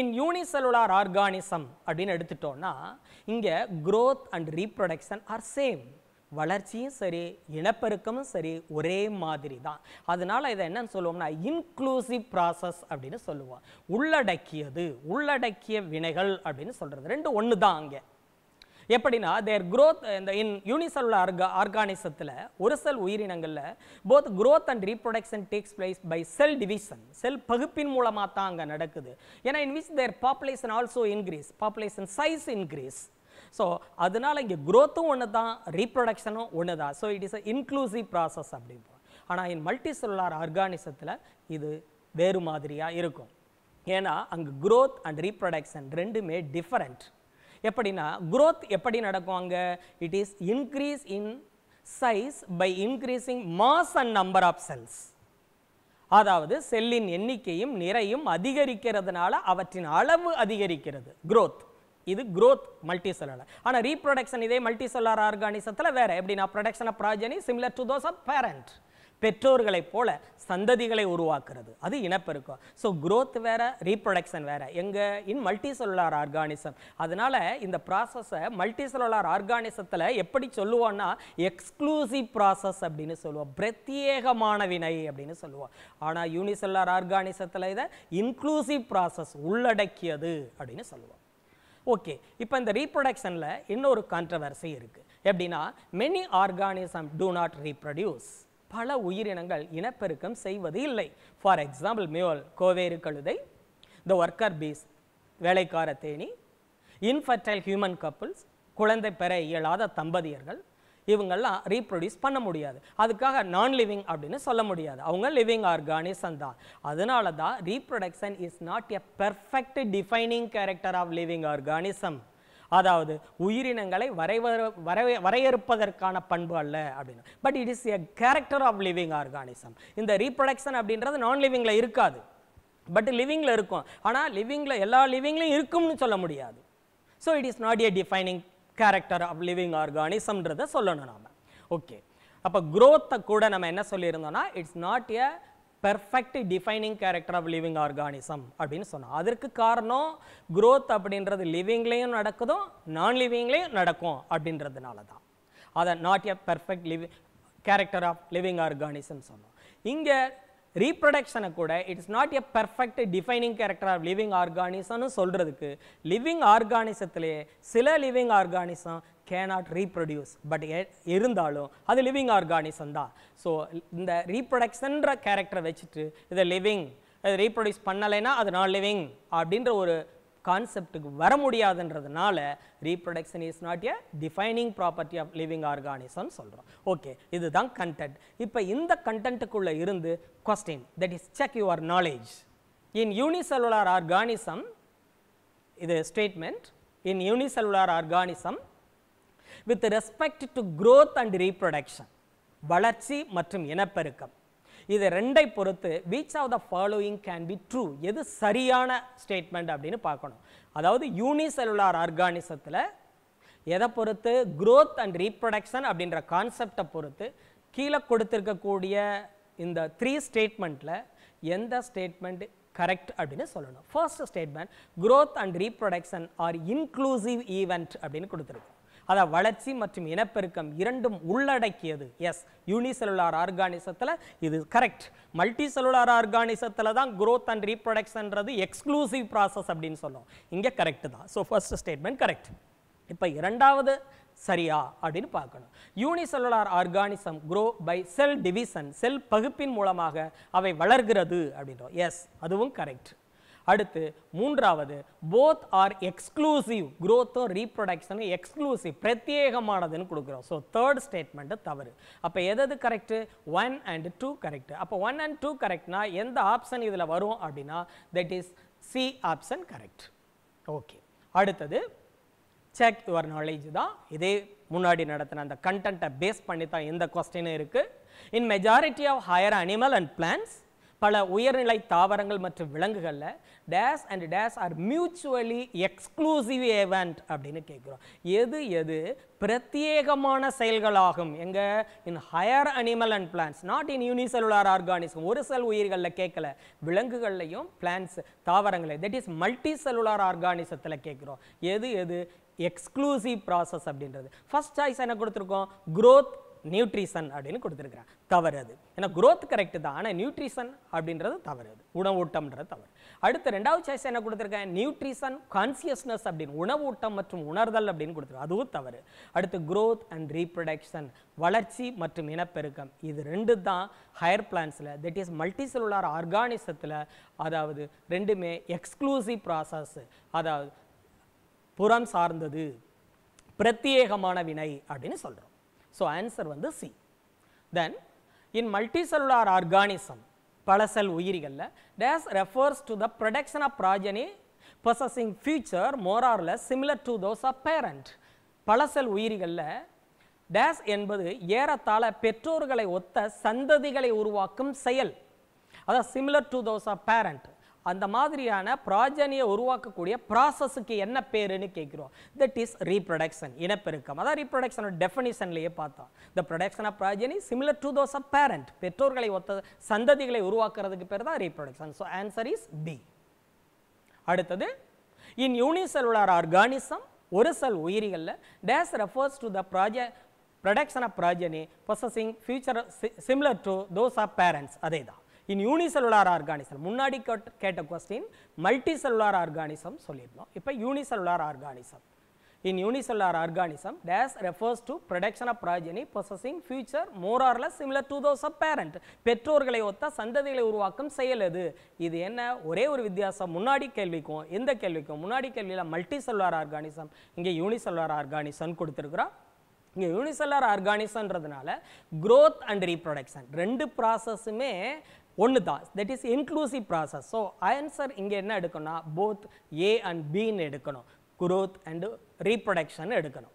இன் யூனிசெல்லுலார் ஆர்கானிசம் அப்படின்னு எடுத்துட்டோம்னா இங்கே growth and reproduction are same வளர்ச்சியும் சரி இனப்பெருக்கமும் சரி ஒரே மாதிரி தான் அதனால் இதை என்னன்னு சொல்லுவோம்னா இன்க்ளூசிவ் ப்ராசஸ் அப்படின்னு சொல்லுவோம் உள்ளடக்கியது உள்ளடக்கிய வினைகள் அப்படின்னு சொல்கிறது ரெண்டு ஒன்று தான் அங்கே எப்படின்னா தேர் க்ரோத் இந்த இன் யூனிசெல்லுலர் ஆர்கா ஆர்கானிசத்தில் ஒரு செல் உயிரினங்களில் both growth and reproduction takes place by cell division cell பகுப்பின் மூலமாக தான் அங்கே நடக்குது ஏன்னா in which their population also increase population size increase so அதனால் இங்கே க்ரோத்தும் ஒன்று தான் ரீப்ரொடக்ஷனும் ஒன்று தான் so it is a inclusive process அப்படிம்போம் ஆனால் என் மல்டி செல்லுலார் ஆர்கானிசத்தில் இது வேறு மாதிரியாக இருக்கும் ஏன்னா அங்கே க்ரோத் அண்ட் ரீப்ரொடக்ஷன் ரெண்டுமே டிஃப்ரெண்ட் எப்படின்னா க்ரோத் எப்படி நடக்கும் அங்கே it is increase in size by increasing mass and number of cells அதாவது செல்லின் எண்ணிக்கையும் நிறையும் அதிகரிக்கிறதுனால அவற்றின் அளவு அதிகரிக்கிறது க்ரோத் இது மல்டி multicellular ஆனால் ரீப்ரொடக்ஷன் இதே multicellular ஆர்கானிசத்தில் வேற எப்படின்னா production of progeny similar to those of parent பெற்றோர்களைப் போல சந்ததிகளை உருவாக்குறது அது இனப்பெருக்கம் ஸோ க்ரோத் வேற ரீப்ரொடக்ஷன் வேற எங்கே இன் மல்டி செல்லுலார் ஆர்கானிசம் அதனால இந்த ப்ராசஸை மல்டி மல்டிசெல்லுலார் ஆர்கானிசத்தில் எப்படி சொல்லுவோன்னா எக்ஸ்க்ளூசிவ் ப்ராசஸ் அப்படின்னு சொல்லுவோம் பிரத்யேகமான வினை அப்படின்னு சொல்லுவோம் ஆனால் யூனிசெல்லார் ஆர்கானிசத்தில் இதை இன்க்ளூசிவ் ப்ராசஸ் உள்ளடக்கியது அப்படின்னு சொல்லுவோம் ஓகே இப்போ இந்த ரீப்ரொடக்ஷனில் இன்னொரு கான்ட்ரவர்சி இருக்குது எப்படின்னா many organism do not reproduce பல உயிரினங்கள் இனப்பெருக்கம் செய்வது இல்லை ஃபார் எக்ஸாம்பிள் மியோல் கோவேறு கழுதை த ஒர்க்கர் பீஸ் வேலைக்கார தேனி இன்ஃபர்டைல் ஹியூமன் கப்புள்ஸ் குழந்தை பெற இயலாத தம்பதியர்கள் இவங்கெல்லாம் ரீப்ரொடியூஸ் பண்ண முடியாது அதுக்காக நான் லிவிங் அப்படின்னு சொல்ல முடியாது அவங்க லிவிங் ஆர்கானிசம் தான் அதனால தான் reproduction is not a perfect defining character of living organism அதாவது உயிரினங்களை வரைவர வரவே வரையறுப்பதற்கான பண்பு அல்ல அப்படின்னு but it is a character of living organism இந்த ரீப்ரொடக்ஷன் அப்படின்றது நான் லிவிங்கில் இருக்காது பட் லிவிங்கில் இருக்கும் ஆனால் லிவிங்கில் எல்லா லிவிங்லையும் இருக்கும்னு சொல்ல முடியாது so it is not a defining character of living ஆர்கானிசம்ன்றத சொல்லணும் நாம் ஓகே அப்போ குரோத்தை கூட நம்ம என்ன சொல்லியிருந்தோம்னா it's not a perfect defining character of living organism அப்படின்னு சொன்னோம் அதற்கு காரணம் குரோத் அப்படின்றது லிவிங்லேயும் நடக்குதும் நான் லிவிங்லேயும் நடக்கும் அப்படின்றதுனால தான் அதை not a perfect living character of living organism சொன்னோம் இங்கே ரீப்ரொடக்ஷனை கூட it's not a perfect defining character of living ஆர்கானிசம்னு சொல்கிறதுக்கு லிவிங் ஆர்கானிசத்திலேயே சில living organism cannot reproduce but இருந்தாலும் அது லிவிங் ஆர்கானிசம் தான் ஸோ இந்த ரீப்ரொடக்ஷன்ற கேரக்டரை வச்சுட்டு இதை லிவிங் ரீப்ரொடியூஸ் பண்ணலைன்னா அது நான் லிவிங் அப்படின்ற ஒரு கான்செப்டுக்கு வர முடியாதுன்றதுனால reproduction is not a defining property of living organism சொல்கிறோம் ஓகே இதுதான் கண்டென்ட் இப்போ இந்த கண்டென்ட்டுக்குள்ளே இருந்து question that is check your knowledge in unicellular organism இது statement in unicellular organism with respect to growth and reproduction வளர்ச்சி மற்றும் இனப்பெருக்கம் இது ரெண்டை பொறுத்து which of the following can be true எது சரியான ஸ்டேட்மெண்ட் அப்படின்னு பார்க்கணும் அதாவது யூனிசெல்லுலார் ஆர்கானிசத்தில் எதை பொறுத்து க்ரோத் அண்ட் ரீப்ரொடக்ஷன் அப்படின்ற கான்செப்டை பொறுத்து கீழே கொடுத்துருக்கக்கூடிய இந்த த்ரீ ஸ்டேட்மெண்ட்டில் எந்த ஸ்டேட்மெண்ட் கரெக்ட் அப்படின்னு சொல்லணும் first statement growth and reproduction are inclusive event அப்படின்னு கொடுத்துருக்கோம் அதை வளர்ச்சி மற்றும் இனப்பெருக்கம் இரண்டும் உள்ளடக்கியது எஸ் யூனிசெலுலார் ஆர்கானிசத்தில் இது கரெக்ட் மல்டி செலுலார் ஆர்கானிசத்தில் தான் குரோத் அண்ட் ரீப்ரொடக்ஷன்றது எக்ஸ்க்ளூசிவ் ப்ராசஸ் அப்படின்னு சொல்லுவோம் இங்கே கரெக்டு தான் ஸோ ஃபர்ஸ்ட் ஸ்டேட்மெண்ட் கரெக்ட் இப்போ இரண்டாவது சரியா அப்படின்னு பார்க்கணும் unicellular organism grow by cell division cell பகுப்பின் மூலமாக அவை வளர்கிறது அப்படின்றோம் எஸ் அதுவும் கரெக்ட் அடுத்து மூன்றாவது போத் ஆர் எக்ஸ்க்ளூசிவ் குரோத்தும் ரீப்ரொடக்ஷனும் எக்ஸ்க்ளூசிவ் பிரத்யேகமானதுன்னு கொடுக்குறோம் ஸோ தேர்ட் ஸ்டேட்மெண்ட்டு தவறு அப்போ எதது correct one and two correct அப்போ ஒன் அண்ட் டூ கரெக்ட்னா எந்த ஆப்ஷன் இதில் வரும் அப்படின்னா that is C option correct okay அடுத்தது செக் யுவர் நாலேஜ் தான் இதே முன்னாடி நடத்தின அந்த கண்டென்ட்டை பேஸ் பண்ணி தான் எந்த கொஸ்டினும் இருக்குது in majority of higher animal and plants பல உயர்நிலை தாவரங்கள் மற்றும் விலங்குகளில் dash and dash are mutually exclusive event அப்படின்னு கேட்குறோம் எது எது பிரத்யேகமான செயல்களாகும் எங்கே in higher animal and plants not in unicellular organism ஒரு செல் உயிர்களில் கேட்கல விலங்குகள்லையும் பிளான்ஸ் தாவரங்களை தட் இஸ் மல்டி செலுலார் ஆர்கானிசத்தில் கேட்குறோம் எது எது எக்ஸ்க்ளூசிவ் ப்ராசஸ் அப்படின்றது ஃபஸ்ட் சாய்ஸ் என்ன கொடுத்துருக்கோம் க்ரோத் நியூட்ரிஷன் அப்படின்னு கொடுத்துருக்குறேன் தவறு அது ஏன்னா க்ரோத் கரெக்ட் தான் ஆனால் நியூட்ரிஷன் அப்படின்றது தவறு அது உணவூட்டம்ன்றது தவறு அடுத்து ரெண்டாவது சாய்ஸ் என்ன கொடுத்துருக்கேன் நியூட்ரிஷன் கான்சியஸ்னஸ் அப்படின்னு உணவூட்டம் மற்றும் உணர்தல் அப்படின்னு கொடுத்துருக்கேன் அதுவும் தவறு அடுத்து க்ரோத் அண்ட் ரீப்ரொடக்ஷன் வளர்ச்சி மற்றும் இனப்பெருக்கம் இது ரெண்டு தான் ஹையர் பிளான்ஸில் தட் இஸ் மல்டிசெலுலார் ஆர்கானிசத்தில் அதாவது ரெண்டுமே எக்ஸ்க்ளூசிவ் ப்ராசஸ் அதாவது புறம் சார்ந்தது பிரத்யேகமான வினை அப்படின்னு சொல்கிறோம் ஸோ ஆன்சர் வந்து C then in multicellular organism பழசல் உயிரிகளில் dash refers to the production of progeny possessing feature more or less similar to those of parent பழசல் உயிரிகளில் டேஸ் என்பது ஏறத்தாழ பெற்றோர்களை ஒத்த சந்ததிகளை உருவாக்கும் செயல் அதான் similar to those of parent அந்த மாதிரியான ப்ராஜனியை உருவாக்கக்கூடிய ப்ராசஸுக்கு என்ன பேருன்னு கேட்குறோம் தட் இஸ் ரீப்ரொடக்ஷன் இனப்பெருக்கம் அதான் ரீப்ரொடக்ஷனோட டெஃபினிஷன்லேயே பார்த்தோம் the production of progeny similar to those of parent பெற்றோர்களை ஒத்த சந்ததிகளை உருவாக்குறதுக்கு பேர் தான் reproduction so answer is B அடுத்தது இன் உள்ளார் ஆர்கானிசம் ஒரு செல் உயிரிகளில் டேஸ் ரெஃபர்ஸ் டு த ப்ராஜ production of progeny processing feature similar to those of parents அதே தான் இன் யூனிசெல்லுலார் ஆர்கானிசம் முன்னாடி கேட்ட கொஸ்டின் மல்டி செல்லுலார் ஆர்கானிசம் சொல்லியிருந்தோம் இப்போ unicellular organism in unicellular organism dash refers to production of progeny processing feature more or less similar to those of parent பெற்றோர்களை ஒத்த சந்ததிகளை உருவாக்கும் செயல் அது இது என்ன ஒரே ஒரு வித்தியாசம் முன்னாடி கேள்விக்கும் எந்த கேள்விக்கும் முன்னாடி கேள்வியில் மல்டி செல்லுலார் ஆர்கானிசம் இங்கே யூனிசெல்லுலார் ஆர்கானிசம் கொடுத்துருக்குறோம் இங்கே யூனிசெல்லார் ஆர்கானிசம்ன்றதுனால க்ரோத் அண்ட் ரீப்ரொடக்ஷன் ரெண்டு ப்ராசஸுமே ஒன்று தான் that is inclusive process so answer இங்கே என்ன எடுக்கணும்னா போத் ஏ அண்ட் பின்னு எடுக்கணும் குரோத் அண்டு ரீப்ரொடக்ஷன் எடுக்கணும்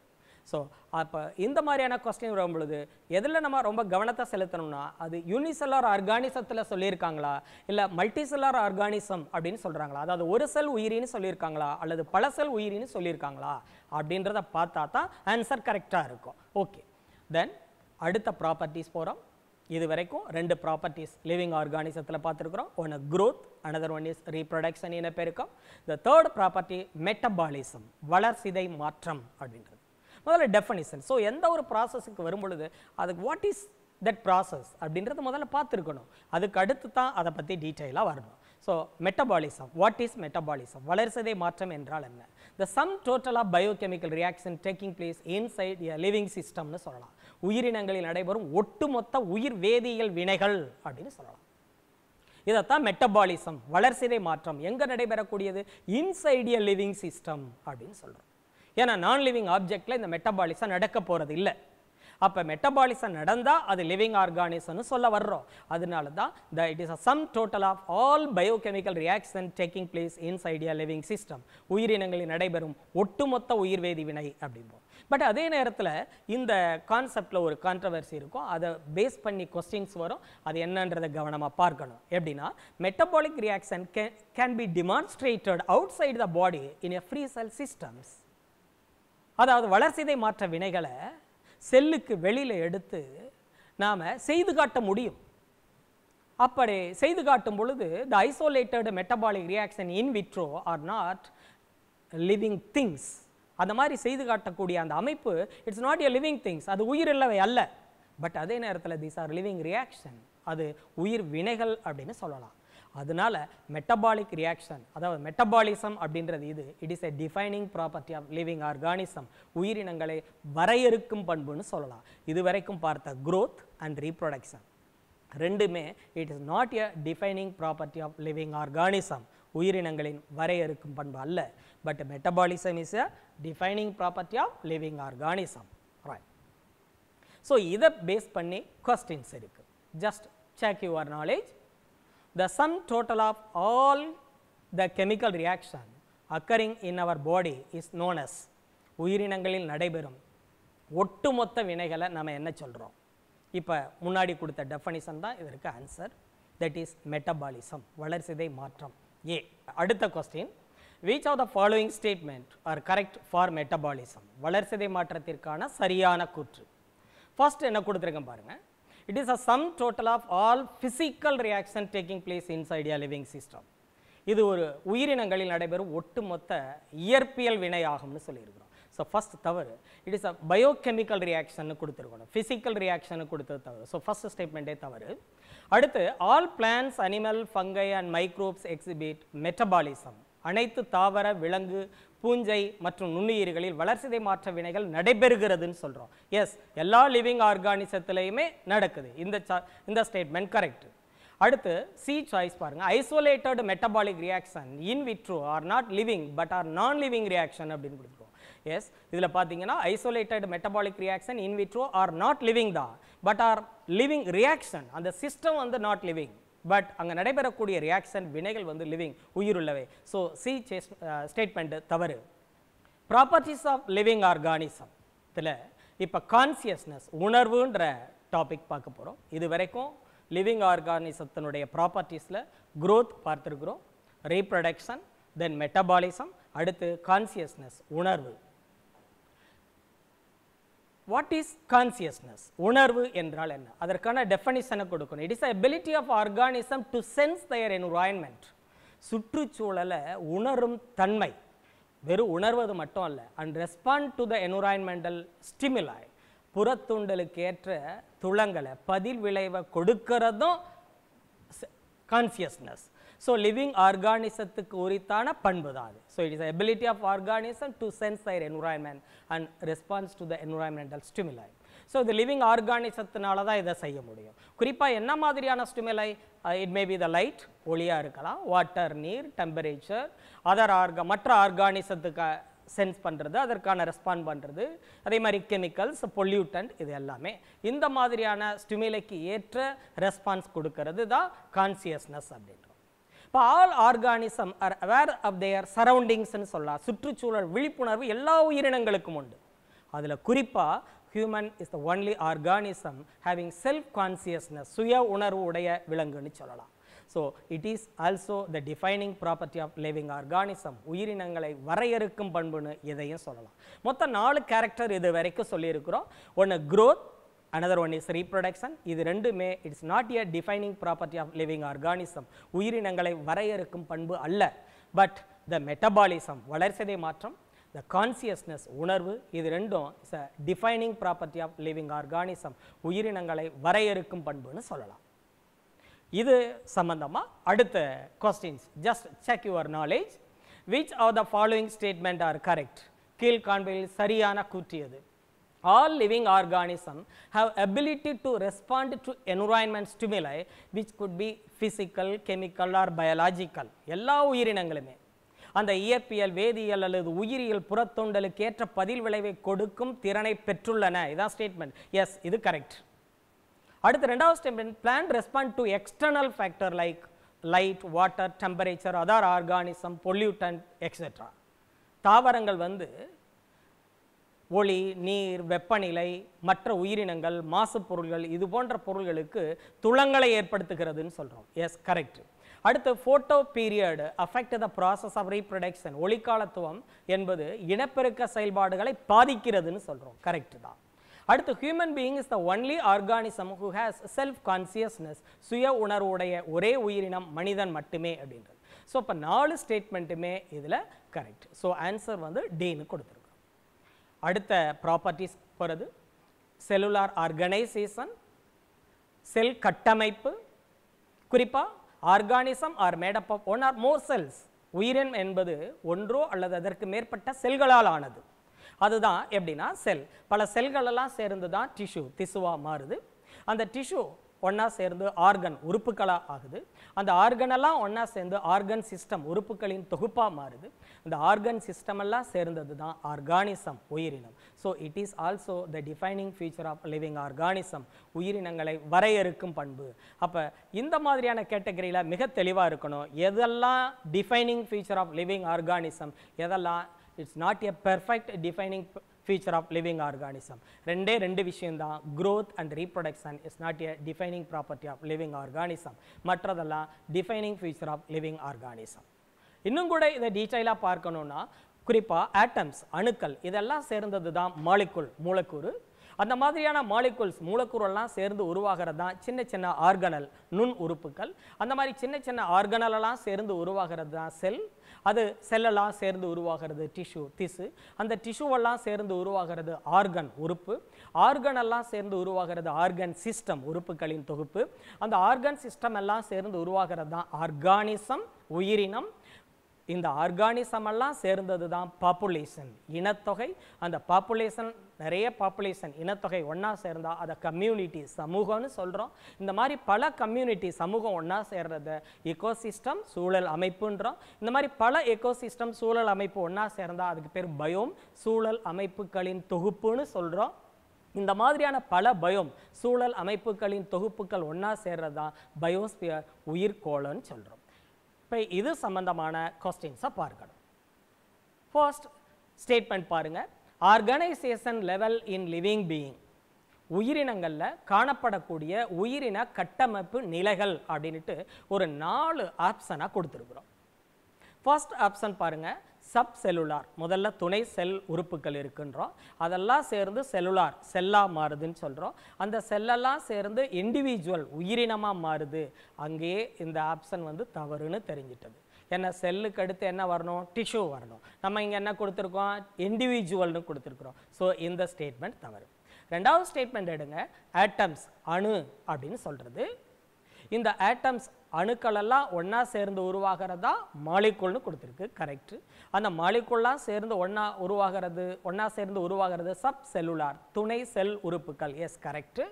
ஸோ அப்போ இந்த மாதிரியான கொஸ்டின் வரும்பொழுது எதில் நம்ம ரொம்ப கவனத்தை செலுத்தணும்னா அது யூனிசெல்லார் ஆர்கானிசத்தில் சொல்லியிருக்காங்களா இல்லை மல்டிசெல்லார் ஆர்கானிசம் அப்படின்னு சொல்கிறாங்களா அதாவது ஒரு செல் உயிரின்னு சொல்லியிருக்காங்களா அல்லது பல செல் உயிரின்னு சொல்லியிருக்காங்களா அப்படின்றத பார்த்தா தான் ஆன்சர் கரெக்டாக இருக்கும் ஓகே தென் அடுத்த ப்ராப்பர்ட்டிஸ் போகிறோம் இது வரைக்கும் ரெண்டு ப்ராப்பர்ட்டிஸ் லிவிங் ஆர்கானிசத்தில் பார்த்துருக்குறோம் ஒன்று growth another one is reproduction இனப்பெருக்கம் த தேர்ட் ப்ராப்பர்ட்டி மெட்டபாலிசம் வளர்சிதை மாற்றம் அப்படின்றது முதல்ல டெஃபனிஷன் ஸோ எந்த ஒரு ப்ராசஸுக்கு வரும்பொழுது அதுக்கு வாட் இஸ் தட் ப்ராசஸ் அப்படின்றது முதல்ல பார்த்துருக்கணும் அதுக்கு அடுத்து தான் அதை பற்றி டீட்டெயிலாக வரணும் so metabolism what is metabolism வளர்சிதை மாற்றம் என்றால் என்ன த சம் டோட்டலாக biochemical reaction taking place inside a living சிஸ்டம்னு சொல்லலாம் உயிரினங்களில் நடைபெறும் ஒட்டுமொத்த உயிர் வேதியியல் வினைகள் அப்படின்னு சொல்லலாம் இதைத்தான் மெட்டபாலிசம் வளர்சிதை மாற்றம் எங்கே நடைபெறக்கூடியது இன்சைடிய லிவிங் சிஸ்டம் அப்படின்னு சொல்கிறோம் ஏன்னா நான் லிவிங் ஆப்ஜெக்டில் இந்த மெட்டபாலிசம் நடக்க போகிறது இல்லை அப்போ மெட்டபாலிசம் நடந்தால் அது லிவிங் ஆர்கானிசம்னு சொல்ல வர்றோம் அதனால தான் the it is a sum total of all biochemical reaction taking place inside a living system உயிரினங்களில் நடைபெறும் ஒட்டுமொத்த உயிர்வேதி வினை அப்படிம்போம் பட் அதே நேரத்தில் இந்த கான்செப்டில் ஒரு கான்ட்ரவர்சி இருக்கும் அதை பேஸ் பண்ணி கொஸ்டின்ஸ் வரும் அது என்னன்றதை கவனமாக பார்க்கணும் எப்படின்னா மெட்டபாலிக் ரியாக்ஷன் கே can be demonstrated outside the body in a free cell systems அதாவது வளர்சிதை மாற்ற வினைகளை செல்லுக்கு வெளியில் எடுத்து நாம் செய்து காட்ட முடியும் அப்படி செய்து காட்டும் பொழுது the isolated metabolic reaction in vitro are not living things அந்த மாதிரி செய்து காட்டக்கூடிய அந்த அமைப்பு it's not a living things அது உயிர் இல்லவை அல்ல பட் அதே நேரத்தில் தீஸ் ஆர் லிவிங் ரியாக்ஷன் அது உயிர் வினைகள் அப்படின்னு சொல்லலாம் அதனால மெட்டபாலிக் ரியாக்ஷன் அதாவது மெட்டபாலிசம் அப்படின்றது இது it is a defining property of living organism உயிரினங்களை வரையறுக்கும் பண்புன்னு சொல்லலாம் இதுவரைக்கும் பார்த்த குரோத் அண்ட் ரீப்ரொடக்ஷன் ரெண்டுமே it is not a defining property of living organism உயிரினங்களின் வரையறுக்கும் பண்பு அல்ல but metabolism is a defining property of living organism, right. So, either base panni questions இருக்கு, just check your knowledge, the sum total of all the chemical reaction occurring in our body is known as உயிரினங்களில் நடைபெறும் ஒட்டுமொத்த வினைகளை நம்ம என்ன சொல்கிறோம் இப்போ முன்னாடி கொடுத்த டெஃபனிஷன் தான் இதற்கு ஆன்சர் தட் இஸ் மெட்டபாலிசம் வளர்சிதை மாற்றம் ஏ அடுத்த question Which of the following statement are correct for metabolism? வளர்சிதை மாற்றத்திற்கான சரியான கூற்று ஃபர்ஸ்ட் என்ன கொடுத்துருக்கேன் பாருங்க it is a sum total of all physical reaction taking place inside a living system இது ஒரு உயிரினங்களில் நடைபெறும் ஒட்டுமொத்த இயற்பியல் வினை ஆகும்னு சொல்லியிருக்கிறோம் ஸோ ஃபஸ்ட் தவறு it is a biochemical reaction கொடுத்துருக்கணும் ஃபிசிக்கல் ரியாக்ஷன் கொடுத்தது தவறு ஸோ ஃபஸ்ட் ஸ்டேட்மெண்ட்டே தவறு அடுத்து all plants animal fungi and microbes exhibit metabolism அனைத்து தாவர விலங்கு பூஞ்சை மற்றும் நுண்ணுயிர்களில் வளர்சிதை மாற்ற வினைகள் நடைபெறுகிறதுன்னு சொல்கிறோம் எஸ் எல்லா லிவிங் ஆர்கானிசத்துலேயுமே நடக்குது இந்த இந்த ஸ்டேட்மெண்ட் கரெக்ட் அடுத்து சி சாய்ஸ் பாருங்கள் isolated metabolic reaction in vitro are not living but are non living reaction அப்படின்னு கொடுத்துருவோம் எஸ் இதில் பார்த்தீங்கன்னா isolated metabolic reaction in vitro are not living தான் பட் ஆர் லிவிங் ரியாக்ஷன் அந்த சிஸ்டம் வந்து not living but அங்கே நடைபெறக்கூடிய ரியாக்ஷன் வினைகள் வந்து லிவிங் உயிருள்ளவை ஸோ சி ஸ்டேட்மெண்ட் தவறு ப்ராப்பர்ட்டிஸ் ஆஃப் லிவிங் ஆர்கானிசம் இதில் இப்போ கான்சியஸ்னஸ் உணர்வுன்ற டாபிக் பார்க்க போகிறோம் இது வரைக்கும் லிவிங் ஆர்கானிசத்தினுடைய ப்ராப்பர்ட்டிஸில் க்ரோத் பார்த்துருக்குறோம் ரீப்ரொடக்ஷன் தென் மெட்டபாலிசம் அடுத்து கான்சியஸ்னஸ் உணர்வு வாட் இஸ் கான்சியஸ்னஸ் உணர்வு என்றால் என்ன அதற்கான டெஃபனிஷனை கொடுக்கணும் it is ability of organism to sense their environment சுற்றுச்சூழலை உணரும் தன்மை வெறும் உணர்வது மட்டும் அல்ல and respond to the environmental stimuli புறத்தூண்டலுக்கு ஏற்ற துளங்களை பதில் விளைவை கொடுக்கிறதும் கான்சியஸ்னஸ் ஸோ லிவிங் ஆர்கானிசத்துக்கு உரித்தான பண்பு தான் அது so it is ability of organism to sense their environment and response to the environmental stimuli so இது லிவிங் ஆர்கானிசத்தினால தான் இதை செய்ய முடியும் குறிப்பாக என்ன மாதிரியான stimuli it may be the light ஒளியாக இருக்கலாம் வாட்டர் நீர் டெம்பரேச்சர் அதர் ஆர்க மற்ற ஆர்கானிசத்துக்கு சென்ஸ் பண்ணுறது அதற்கான ரெஸ்பாண்ட் பண்ணுறது அதே மாதிரி கெமிக்கல்ஸ் பொல்யூட்டன்ட் இது எல்லாமே இந்த மாதிரியான ஸ்டிமுலைக்கு ஏற்ற ரெஸ்பான்ஸ் கொடுக்கறது தான் கான்சியஸ்னஸ் அப்படின்றோம் all organism are aware of their சரௌண்டிங்ஸ்ன்னு சொல்லலாம் சுற்றுச்சூழல் விழிப்புணர்வு எல்லா உயிரினங்களுக்கும் உண்டு அதில் குறிப்பாக human is the only organism having self consciousness சுய உணர்வு உடைய விலங்குன்னு சொல்லலாம் so it is also the defining property of living organism உயிரினங்களை வரையறுக்கும் பண்புன்னு இதையும் சொல்லலாம் மொத்தம் நாலு கேரக்டர் இது வரைக்கும் சொல்லியிருக்கிறோம் ஒன்று growth another one is reproduction இது ரெண்டுமே it's not a defining property of living organism உயிரினங்களை வரையறுக்கும் பண்பு அல்ல பட் த மெட்டபாலிசம் வளர்ச்சிதை மாற்றம் த கான்சியஸ்னஸ் உணர்வு இது ரெண்டும் it's a defining property of living organism உயிரினங்களை வரையறுக்கும் பண்புன்னு சொல்லலாம் இது சம்பந்தமாக அடுத்த questions just check your knowledge which are the following statement are correct கீழ்காண்பையில் சரியான கூற்றியது all living organism have ability to respond to environment stimuli which could be physical, chemical or biological. எல்லா உயிரினங்களுமே அந்த இயற்பியல் வேதியியல் அல்லது உயிரியல் புறத்தொண்டலுக்கு ஏற்ற பதில் விளைவை கொடுக்கும் திறனை பெற்றுள்ளன இதான் ஸ்டேட்மெண்ட் எஸ் இது கரெக்ட் அடுத்து ரெண்டாவது statement plant respond to external factor like light water temperature other organism pollutant etcetera தாவரங்கள் வந்து ஒளி நீர் வெப்பநிலை மற்ற உயிரினங்கள் பொருள்கள் இது போன்ற பொருள்களுக்கு துளங்களை ஏற்படுத்துகிறதுன்னு சொல்கிறோம் எஸ் கரெக்ட் அடுத்து photoperiod affect the process of reproduction ஒளிக்காலத்துவம் என்பது இனப்பெருக்க செயல்பாடுகளை பாதிக்கிறதுன்னு சொல்கிறோம் கரெக்ட் தான் அடுத்து human being is the only organism who has self consciousness சுய உணர்வுடைய ஒரே உயிரினம் மனிதன் மட்டுமே அப்படின்றது ஸோ இப்போ நாலு ஸ்டேட்மெண்ட்டுமே இதில் கரெக்ட் ஸோ ஆன்சர் வந்து டீனு கொடுத்துருக்கோம் அடுத்த ப்ராப்பர்ட்டிஸ் போகிறது செல்லுலார் ஆர்கனைசேஷன் செல் கட்டமைப்பு குறிப்பாக organism are made up of one or more cells உயிரின் என்பது ஒன்றோ அல்லது அதற்கு மேற்பட்ட செல்களால் ஆனது அதுதான் எப்படின்னா செல் பல செல்களெல்லாம் சேர்ந்து தான் டிஷ்யூ திசுவாக மாறுது அந்த டிஷ்யூ ஒன்றா சேர்ந்து ஆர்கன் உறுப்புகளாக ஆகுது அந்த ஆர்கனெல்லாம் ஒன்றா சேர்ந்து ஆர்கன் சிஸ்டம் உறுப்புகளின் தொகுப்பாக மாறுது இந்த ஆர்கன் சிஸ்டம் எல்லாம் சேர்ந்தது தான் ஆர்கானிசம் உயிரினம் so it is also the defining future of living organism உயிரினங்களை வரையறுக்கும் பண்பு அப்போ இந்த மாதிரியான கேட்டகரியில் மிக தெளிவாக இருக்கணும் எதெல்லாம் defining future of living organism எதெல்லாம் it's not a perfect defining feature of living organism ரெண்டே ரெண்டு விஷயம்தான் growth and reproduction is not a defining property of living organism மற்றதெல்லாம் defining future of living organism இன்னும் கூட இதை டீட்டெயிலாக பார்க்கணுன்னா குறிப்பாக ஆட்டம்ஸ் அணுக்கள் இதெல்லாம் சேர்ந்தது தான் மாலிக்குள் மூலக்கூறு அந்த மாதிரியான மாலிக்குல்ஸ் மூலக்கூறெல்லாம் சேர்ந்து உருவாகிறது தான் சின்ன சின்ன ஆர்கனல் நுண் உறுப்புகள் அந்த மாதிரி சின்ன சின்ன ஆர்கனலெல்லாம் சேர்ந்து உருவாகிறது தான் செல் அது செல்லெல்லாம் சேர்ந்து உருவாகிறது டிஷ்யூ திசு அந்த டிஷ்யூவெல்லாம் சேர்ந்து உருவாகிறது ஆர்கன் உறுப்பு ஆர்கனெல்லாம் சேர்ந்து உருவாகிறது ஆர்கன் சிஸ்டம் உறுப்புகளின் தொகுப்பு அந்த ஆர்கன் சிஸ்டம் எல்லாம் சேர்ந்து உருவாகிறது தான் ஆர்கானிசம் உயிரினம் இந்த ஆர்கானிசம் எல்லாம் சேர்ந்தது தான் பாப்புலேஷன் இனத்தொகை அந்த பாப்புலேஷன் நிறைய பாப்புலேஷன் இனத்தொகை ஒன்றா சேர்ந்தால் அதை கம்யூனிட்டி சமூகம்னு சொல்கிறோம் இந்த மாதிரி பல கம்யூனிட்டி சமூகம் ஒன்றா சேர்றது எக்கோசிஸ்டம் சூழல் அமைப்புன்றோம் இந்த மாதிரி பல எக்கோசிஸ்டம் சூழல் அமைப்பு ஒன்றா சேர்ந்தால் அதுக்கு பேர் பயோம் சூழல் அமைப்புகளின் தொகுப்புன்னு சொல்கிறோம் இந்த மாதிரியான பல பயோம் சூழல் அமைப்புகளின் தொகுப்புகள் ஒன்றா சேர்றது தான் பயோஸ்பியர் உயிர்கோளம்னு சொல்கிறோம் இப்போ இது சம்பந்தமான கொஸ்டின்ஸை பார்க்கணும் ஃபர்ஸ்ட் ஸ்டேட்மெண்ட் பாருங்கள் organisation level in living being உயிரினங்களில் காணப்படக்கூடிய உயிரின கட்டமைப்பு நிலைகள் அப்படின்ட்டு ஒரு நாலு ஆப்ஷனாக கொடுத்துருக்குறோம் ஃபர்ஸ்ட் ஆப்ஷன் பாருங்கள் சப் செல்லுலார் முதல்ல துணை செல் உறுப்புகள் இருக்குன்றோம் அதெல்லாம் சேர்ந்து செல்லுலார் செல்லாக மாறுதுன்னு சொல்கிறோம் அந்த செல்லெல்லாம் சேர்ந்து இண்டிவிஜுவல் உயிரினமாக மாறுது அங்கேயே இந்த ஆப்ஷன் வந்து தவறுன்னு தெரிஞ்சிட்டது என்ன செல்லுக்கு அடுத்து என்ன வரணும் டிஷ்யூ வரணும் நம்ம இங்கே என்ன கொடுத்துருக்கோம் இண்டிவிஜுவல்னு கொடுத்துருக்குறோம் ஸோ இந்த ஸ்டேட்மெண்ட் தவறு ரெண்டாவது ஸ்டேட்மெண்ட் எடுங்க ஆட்டம்ஸ் அணு அப்படின்னு சொல்கிறது இந்த ஆட்டம்ஸ் அணுக்களெல்லாம் ஒன்றா சேர்ந்து உருவாகிறது தான் கொடுத்துருக்கு கரெக்டு அந்த மாலிக்குள்லாம் சேர்ந்து ஒன்றா உருவாகிறது ஒன்றா சேர்ந்து உருவாகிறது சப் செல்லுலார் துணை செல் உறுப்புகள் எஸ் கரெக்டு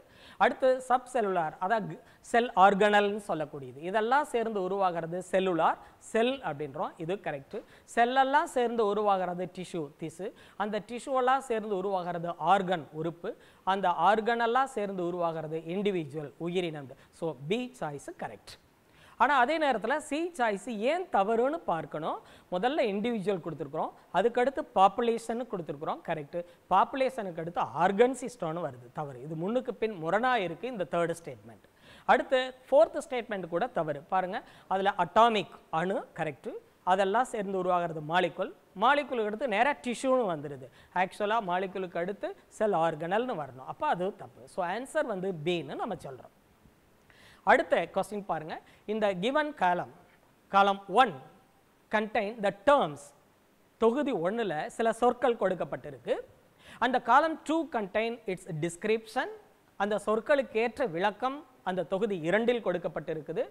அடுத்து சப் செல்லுலார் அதான் செல் ஆர்கனல்னு சொல்லக்கூடியது இதெல்லாம் சேர்ந்து உருவாகிறது செல்லுலார் செல் அப்படின்றோம் இது கரெக்டு செல்லெல்லாம் சேர்ந்து உருவாகிறது டிஷ்யூ திசு அந்த டிஷ்யூவெல்லாம் சேர்ந்து உருவாகிறது ஆர்கன் உறுப்பு அந்த ஆர்கனெல்லாம் சேர்ந்து உருவாகிறது இண்டிவிஜுவல் உயிரினம் ஸோ பி சாய்ஸு கரெக்ட் ஆனால் அதே நேரத்தில் சி சாய்ஸ் ஏன் தவறுன்னு பார்க்கணும் முதல்ல இண்டிவிஜுவல் கொடுத்துருக்குறோம் அதுக்கடுத்து பாப்புலேஷனு கொடுத்துருக்குறோம் கரெக்டு பாப்புலேஷனுக்கு அடுத்து ஆர்கன்சிஸ்டோன்னு வருது தவறு இது முன்னுக்கு பின் முரணாக இருக்குது இந்த தேர்டு ஸ்டேட்மெண்ட் அடுத்து ஃபோர்த்து ஸ்டேட்மெண்ட் கூட தவறு பாருங்கள் அதில் அட்டாமிக் அணு கரெக்டு அதெல்லாம் சேர்ந்து உருவாகிறது மாலிக்குல் மாலிக்குலுக்கு அடுத்து நேராக டிஷ்யூன்னு வந்துடுது ஆக்சுவலாக மாலிக்குலுக்கு அடுத்து செல் ஆர்கனல்னு வரணும் அப்போ அது தப்பு ஸோ ஆன்சர் வந்து பீன்னு நம்ம சொல்கிறோம் அடுத்த கொஸ்டின் பாருங்கள் இந்த கிவன் காலம் காலம் ஒன் கண்டெயின் த டேர்ம்ஸ் தொகுதி ஒன்றில் சில சொற்கள் கொடுக்கப்பட்டிருக்கு அந்த காலம் டூ கண்டெயின் இட்ஸ் டிஸ்கிரிப்ஷன் அந்த சொற்களுக்கு ஏற்ற விளக்கம் அந்த தொகுதி இரண்டில் கொடுக்கப்பட்டிருக்குது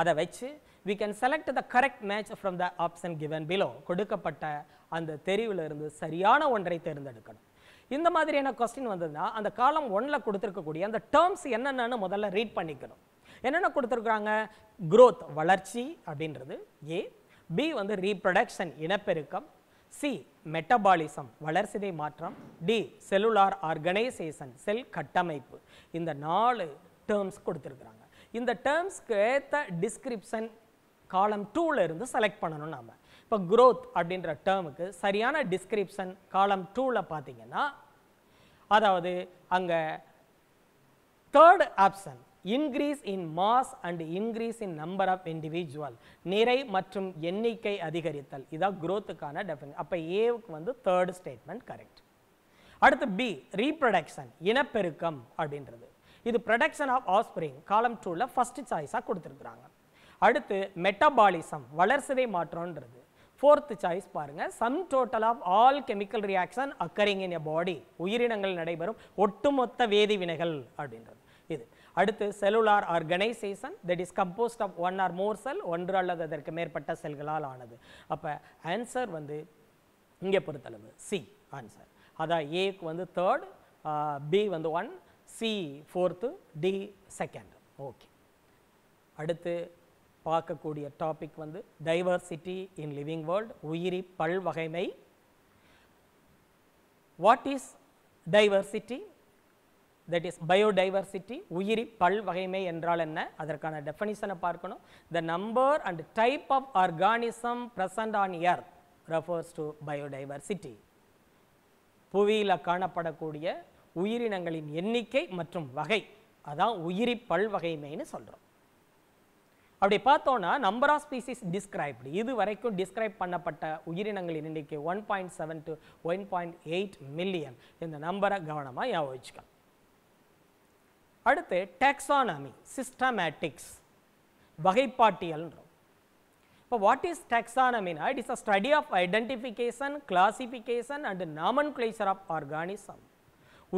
அதை வச்சு we can select the correct match from the option given below கொடுக்கப்பட்ட அந்த தெரிவில் இருந்து சரியான ஒன்றை தேர்ந்தெடுக்கணும் இந்த மாதிரியான கொஸ்டின் வந்ததுன்னா அந்த காலம் ஒன்றில் கொடுத்துருக்கக்கூடிய அந்த டேர்ம்ஸ் என்னென்னு முதல்ல ரீட் பண்ணிக்கணும் என்னென்ன கொடுத்துருக்குறாங்க க்ரோத் வளர்ச்சி அப்படின்றது ஏ பி வந்து ரீப்ரொடக்ஷன் இனப்பெருக்கம் சி மெட்டபாலிசம் வளர்சிதை மாற்றம் டி செல்லுலார் ஆர்கனைசேஷன் செல் கட்டமைப்பு இந்த நாலு டேர்ம்ஸ் கொடுத்துருக்குறாங்க இந்த டேர்ம்ஸ்க்கு ஏற்ற டிஸ்கிரிப்ஷன் காலம் டூவில் இருந்து செலக்ட் பண்ணணும் நாம் இப்போ க்ரோத் அப்படின்ற டேர்முக்கு சரியான டிஸ்கிரிப்ஷன் காலம் டூவில் பார்த்தீங்கன்னா அதாவது அங்கே third option increase in mass and increase in number of individual நிறை மற்றும் எண்ணிக்கை அதிகரித்தல் இதான் குரோத்துக்கான டெஃபினேஷன் அப்போ ஏவுக்கு வந்து தேர்ட் ஸ்டேட்மெண்ட் கரெக்ட் அடுத்து பி ரீப்ரொடக்ஷன் இனப்பெருக்கம் அப்படின்றது இது ப்ரொடக்ஷன் ஆஃப் ஆஸ்பிரிங் காலம் டூவில் ஃபர்ஸ்ட் சாய்ஸாக கொடுத்துருக்குறாங்க அடுத்து மெட்டபாலிசம் வளர்சிதை மாற்றம்ன்றது ஃபோர்த் சாய்ஸ் பாருங்கள் sum total of all chemical reaction occurring in a body உயிரினங்கள் நடைபெறும் ஒட்டுமொத்த வேதிவினைகள் அப்படின்றது அடுத்து cellular organisation that is composed of one or more cell ஒன்று அல்லது அதற்கு மேற்பட்ட செல்களால் ஆனது அப்போ ஆன்சர் வந்து இங்கே பொறுத்தளவு சி ஆன்சர் அதான் ஏக்கு வந்து தேர்ட் பி வந்து one C fourth D second okay அடுத்து பார்க்கக்கூடிய டாபிக் வந்து டைவர்சிட்டி இன் லிவிங் வேர்ல்ட் உயிரி பல்வகைமை what is diversity that is biodiversity உயிரி பல்வகைமை என்றால் என்ன அதற்கான டெஃபனிஷனை பார்க்கணும் the number and type of organism present on earth refers to biodiversity புவியில் காணப்படக்கூடிய உயிரினங்களின் எண்ணிக்கை மற்றும் வகை அதான் உயிரி பல்வகைமைன்னு சொல்கிறோம் அப்படி பார்த்தோன்னா நம்பர் ஆஃப் ஸ்பீசிஸ் டிஸ்கிரைப்டு இது வரைக்கும் டிஸ்கிரைப் பண்ணப்பட்ட உயிரினங்களின் எண்ணிக்கை one point seven to one point eight million இந்த நம்பரை கவனமாக ஞாபகம் அடுத்து டாக்ஸானமி சிஸ்டமேட்டிக்ஸ் வகைப்பாட்டியல்ன்றோம் இப்போ வாட் இஸ் டாக்ஸானமினா it is a study of identification classification and nomen nomenclature of organism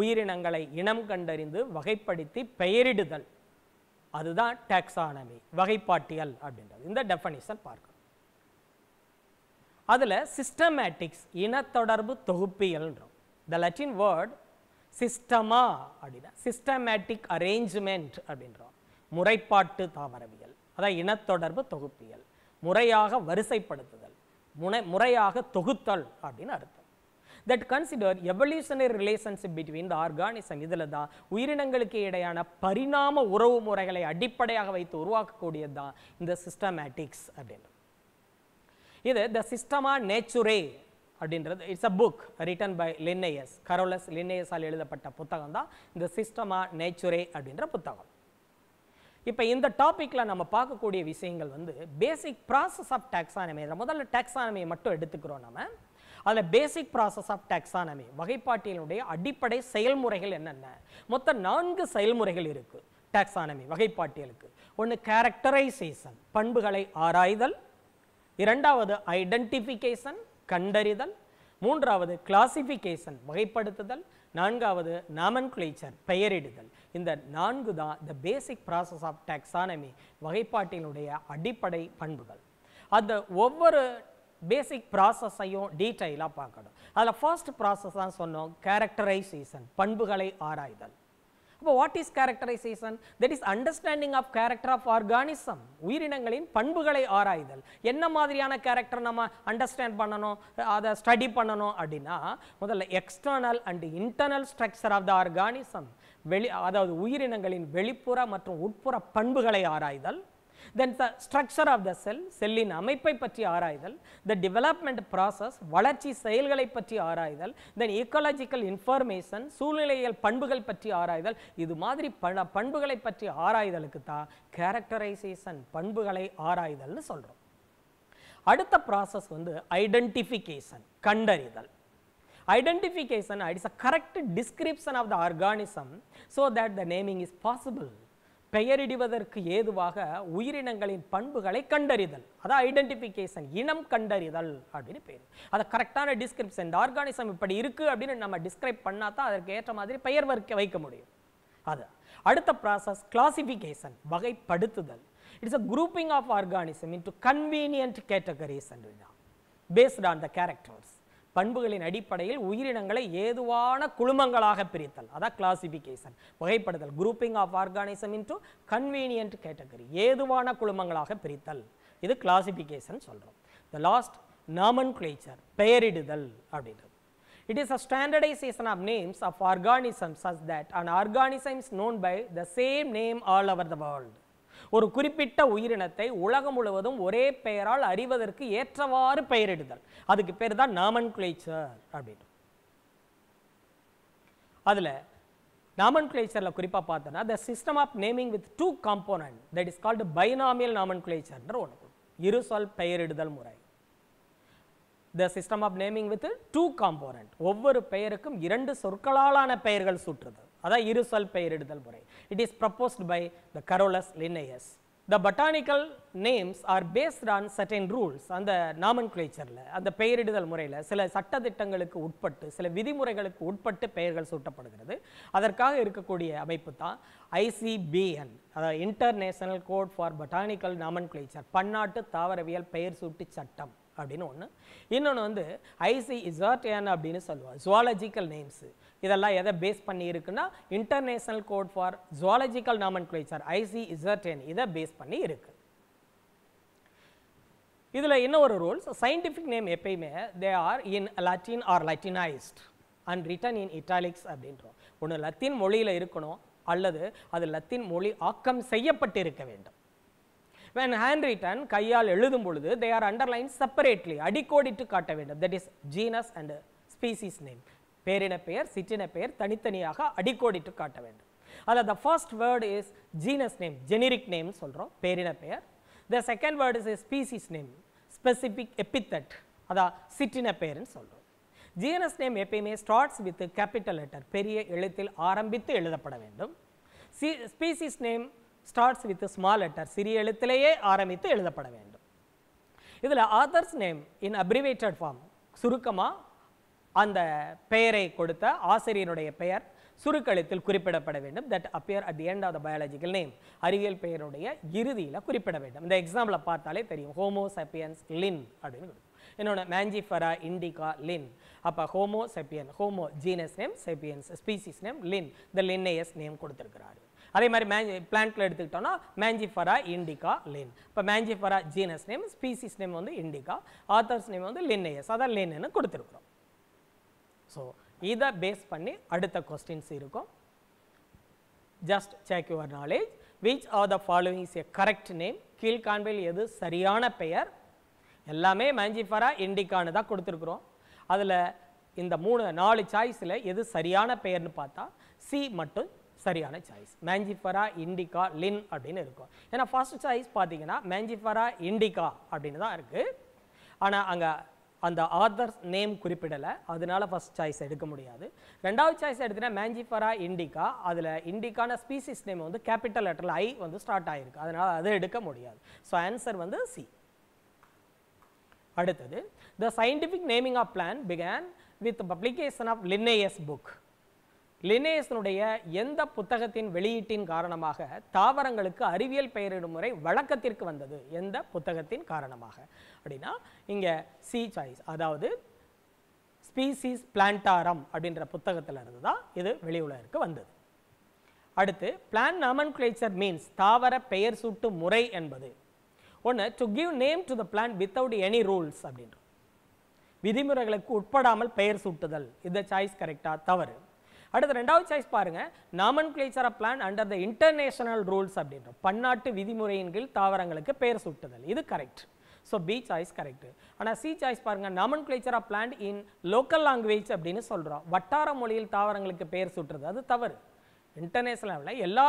உயிரினங்களை இனம் கண்டறிந்து வகைப்படுத்தி பெயரிடுதல் அதுதான் டாக்ஸானமி வகைப்பாட்டியல் அப்படின்றது இந்த டெஃபனிஷன் பார்க்கணும் அதில் சிஸ்டமேட்டிக்ஸ் இனத்தொடர்பு தொகுப்பியல்ன்றோம் த லட்டின் வேர்ட் சிஸ்டமா அப்படின்னா சிஸ்டமேட்டிக் அரேஞ்ச்மெண்ட் அப்படின்றோம் முறைப்பாட்டு தாவரவியல் அதான் இனத்தொடர்பு தொகுப்பியல் முறையாக வரிசைப்படுத்துதல் முனை முறையாக தொகுத்தல் அப்படின்னு அர்த்தம் that consider evolutionary relationship between the organism இதில் தான் உயிரினங்களுக்கு இடையான பரிணாம உறவு முறைகளை அடிப்படையாக வைத்து உருவாக்கக்கூடியது தான் இந்த சிஸ்டமேட்டிக்ஸ் அப்படின்னு இது த சிஸ்டமா நேச்சுரே அப்படின்றது it's a book written by Linnaeus Carolus லின்னையஸால் எழுதப்பட்ட புத்தகம் தான் இந்த சிஸ்டமா நேச்சுரே அப்படின்ற புத்தகம் இப்போ இந்த டாப்பிக்கில் நம்ம பார்க்கக்கூடிய விஷயங்கள் வந்து பேசிக் ப்ராசஸ் ஆஃப் டேக்ஸானமி முதல்ல டேக்ஸானமியை மட்டும் எடுத்துக்கிறோம் நம்ம அதில் பேசிக் ப்ராசஸ் ஆஃப் டேக்ஸானமி வகைப்பாட்டியலுடைய அடிப்படை செயல்முறைகள் என்னென்ன மொத்தம் நான்கு செயல்முறைகள் இருக்குது டாக்ஸானமி வகைப்பாட்டியலுக்கு ஒன்று கேரக்டரைசேஷன் பண்புகளை ஆராய்தல் இரண்டாவது ஐடென்டிஃபிகேஷன் கண்டறிதல் மூன்றாவது கிளாசிஃபிகேஷன் வகைப்படுத்துதல் நான்காவது நாமன்குலேச்சர் பெயரிடுதல் இந்த நான்கு தான் the basic process of taxonomy வகைப்பாட்டினுடைய அடிப்படை பண்புகள் அந்த ஒவ்வொரு பேசிக் ப்ராசஸையும் டீட்டெயிலாக பார்க்கணும் அதில் ஃபர்ஸ்ட் ப்ராசஸ் தான் சொன்னோம் கேரக்டரைசேஷன் பண்புகளை ஆராய்தல் அப்போ what is characterisation that is understanding of character of organism உயிரினங்களின் பண்புகளை ஆராய்தல் என்ன மாதிரியான கேரக்டர் நம்ம அண்டர்ஸ்டாண்ட் பண்ணணும் அதை ஸ்டடி பண்ணணும் அப்படின்னா முதல்ல external and internal structure of the organism வெளி அதாவது உயிரினங்களின் வெளிப்புற மற்றும் உட்புற பண்புகளை ஆராய்தல் தென் த ஸ்ட்ரக்சர் ஆஃப் த செல் செல்லின் அமைப்பை பற்றி ஆராய்தல் த டெவலப்மெண்ட் ப்ராசஸ் வளர்ச்சி செயல்களை பற்றி ஆராய்தல் தென் ஈக்காலஜிக்கல் இன்ஃபர்மேஷன் சூழ்நிலையியல் பண்புகள் பற்றி ஆராய்தல் இது மாதிரி பல பண்புகளை பற்றி ஆராய்தலுக்கு தான் கேரக்டரைசேஷன் பண்புகளை ஆராய்தல்னு சொல்கிறோம் அடுத்த ப்ராசஸ் வந்து ஐடென்டிஃபிகேஷன் கண்டறிதல் identification it's a correct description of the organism so that the naming is possible பெயரிடுவதற்கு ஏதுவாக உயிரினங்களின் பண்புகளை கண்டறிதல் அதான் ஐடென்டிஃபிகேஷன் இனம் கண்டறிதல் அப்படின்னு பேர் அதை கரெக்டான டிஸ்கிரிப்ஷன் இந்த ஆர்கானிசம் இப்படி இருக்குது அப்படின்னு நம்ம டிஸ்கிரைப் பண்ணால் தான் அதற்கு ஏற்ற மாதிரி பெயர் வைக்க வைக்க முடியும் அது அடுத்த ப்ராசஸ் கிளாசிஃபிகேஷன் வகைப்படுத்துதல் it's a grouping of organism into convenient categories based on the characters பண்புகளின் அடிப்படையில் உயிரினங்களை ஏதுவான குழுமங்களாக பிரித்தல் அதான் கிளாசிபிகேஷன் வகைப்படுதல் grouping of organism into convenient category ஏதுவான குழுமங்களாக பிரித்தல் இது கிளாசிபிகேஷன் சொல்கிறோம் த லாஸ்ட் நாமன் கிளேச்சர் பெயரிடுதல் அப்படின்றது It is a standardization of names of organisms such that an organism is known by the same name all over the world. ஒரு குறிப்பிட்ட உயிரினத்தை உலகம் முழுவதும் ஒரே பெயரால் அறிவதற்கு ஏற்றவாறு பெயரிடுதல் அதுக்கு பேர் தான் நாமன் குலேச்சர் அப்படின்னு அதில் நாமன் குலேச்சரில் குறிப்பாக பார்த்தோன்னா the system of naming with two component that is called binomial நாமன் குலேச்சர்ன்ற ஒன்று இரு சொல் பெயரிடுதல் முறை the system of naming with two component ஒவ்வொரு பெயருக்கும் இரண்டு சொற்களாலான பெயர்கள் சுற்றுதல் அதான் இருசல் பெயரிடுதல் முறை it is proposed by the Carolus Linnaeus the botanical names are based on certain rules அந்த நாமன்குலேச்சரில் அந்த பெயரிடுதல் முறையில் சில சட்டத்திட்டங்களுக்கு உட்பட்டு சில விதிமுறைகளுக்கு உட்பட்டு பெயர்கள் சூட்டப்படுகிறது அதற்காக இருக்கக்கூடிய அமைப்பு தான் ஐசிபிஎன் அதாவது international code for nomen nomenclature பன்னாட்டு தாவரவியல் பெயர் சூட்டு சட்டம் அப்படின்னு ஒன்று இன்னொன்று வந்து ஐசி ஐசிஇசர்டிஎன் அப்படின்னு சொல்லுவாள் ஜுவாலஜிக்கல் நேம்ஸு இதெல்லாம் எதை பேஸ் பண்ணி இருக்குன்னா international code for zoological nomenclature ICZN இதை பேஸ் பண்ணி இருக்கு இதில் என்ன ஒரு ரூல்ஸ் சயின்டிஃபிக் நேம் எப்பயுமே they are in Latin or Latinised and written in italics அப்படின்றோம் ஒன்று லத்தீன் மொழியில் இருக்கணும் அல்லது அது லத்தீன் மொழி ஆக்கம் செய்யப்பட்டு இருக்க வேண்டும் வென் ஹேண்ட் ரிட்டன் கையால் எழுதும் பொழுது தே ஆர் அண்டர்லைன் செப்பரேட்லி அடிக்கோடிட்டு காட்ட வேண்டும் that is genus and species name பேரின பெயர் சிற்றின பெயர் தனித்தனியாக அடிக்கோடிட்டு காட்ட வேண்டும் அதில் the first word is genus name generic name சொல்கிறோம் பேரின பெயர் the second word is species name specific epithet அதான் சிற்றின பெயர்னு சொல்கிறோம் ஜீனஸ் நேம் எப்பயுமே ஸ்டார்ட்ஸ் வித் கேபிட்டல் லெட்டர் பெரிய எழுத்தில் ஆரம்பித்து எழுதப்பட வேண்டும் சி species name starts with small letter சிறிய எழுத்திலேயே ஆரம்பித்து எழுதப்பட வேண்டும் இதில் authors name in abbreviated form சுருக்கமாக அந்த பெயரை கொடுத்த ஆசிரியனுடைய பெயர் சுருக்கெழுத்தில் குறிப்பிடப்பட வேண்டும் that appear at the end of the biological name அறிவியல் பெயருடைய இறுதியில் குறிப்பிட வேண்டும் இந்த எக்ஸாம்பிளை பார்த்தாலே தெரியும் ஹோமோ சப்பியன்ஸ் லின் அப்படின்னு என்னோட மேஞ்சிஃபரா இண்டிகா லின் அப்போ Homo sapien Homo genus name sapiens species name Linn the Linnaeus name கொடுத்துருக்கிறாரு அதே மாதிரி மேஞ்சி பிளான்ட்டில் எடுத்துக்கிட்டோம்னா மேஞ்சிஃபரா இண்டிகா லின் இப்போ Mangifera genus name species name வந்து இண்டிகா ஆத்தர்ஸ் நேம் வந்து லின்னேயஸ் அதான் லின்னு கொடுத்துருக்குறோம் ஸோ இதை பேஸ் பண்ணி அடுத்த கொஸ்டின்ஸ் இருக்கும் just check your knowledge which are the following is a correct name கீழ்காண்பில் எது சரியான பெயர் எல்லாமே மேஞ்சிஃபரா இண்டிகான்னு தான் கொடுத்துருக்குறோம் அதில் இந்த மூணு நாலு சாய்ஸில் எது சரியான பெயர்னு பார்த்தா சி மட்டும் சரியான சாய்ஸ் மேஞ்சிஃபரா இண்டிகா லின் அப்படின்னு இருக்கும் ஏன்னா ஃபர்ஸ்ட் சாய்ஸ் பார்த்தீங்கன்னா மேஞ்சிஃபரா இண்டிகா அப்படின்னு தான் இருக்குது ஆனால் அங்கே அந்த ஆதர்ஸ் நேம் குறிப்பிடலை அதனால் ஃபஸ்ட் சாய்ஸ் எடுக்க முடியாது ரெண்டாவது சாய்ஸ் எடுத்துனா மேஞ்சிஃபரா இண்டிகா அதில் இண்டிக்கான ஸ்பீசிஸ் நேம் வந்து கேபிட்டல் லெட்டரில் ஐ வந்து ஸ்டார்ட் ஆகிருக்கு அதனால் அதை எடுக்க முடியாது ஸோ ஆன்சர் வந்து சி அடுத்தது the scientific naming of plant began with publication of Linnaeus book லினேஸனுடைய எந்த புத்தகத்தின் வெளியீட்டின் காரணமாக தாவரங்களுக்கு அறிவியல் பெயரிடும் முறை வழக்கத்திற்கு வந்தது எந்த புத்தகத்தின் காரணமாக அப்படின்னா இங்கே சி சாய்ஸ் அதாவது ஸ்பீசிஸ் பிளான்டாரம் அப்படின்ற புத்தகத்தில் இருந்து தான் இது வெளியுலகிற்கு வந்தது அடுத்து பிளான் நாமன்குலேச்சர் மீன்ஸ் தாவர பெயர் சூட்டு முறை என்பது ஒன்று to give name to the plant without any rules அப்படின்ற விதிமுறைகளுக்கு உட்படாமல் பெயர் சூட்டுதல் இந்த சாய்ஸ் கரெக்டாக தவறு அடுத்து ரெண்டாவது சாய்ஸ் பாருங்க nomenclature plant under the international rules அப்படின்ற பன்னாட்டு விதிமுறையின் கீழ் தாவரங்களுக்கு பெயர் சூட்டுதல் இது correct so B choice correct ஆனால் சி சாய்ஸ் பாருங்கள் nomenclature of plant in local language அப்படின்னு சொல்கிறோம் வட்டார மொழியில் தாவரங்களுக்கு பெயர் சுட்டுறது அது தவறு இன்டர்நேஷனல் லெவலில் எல்லா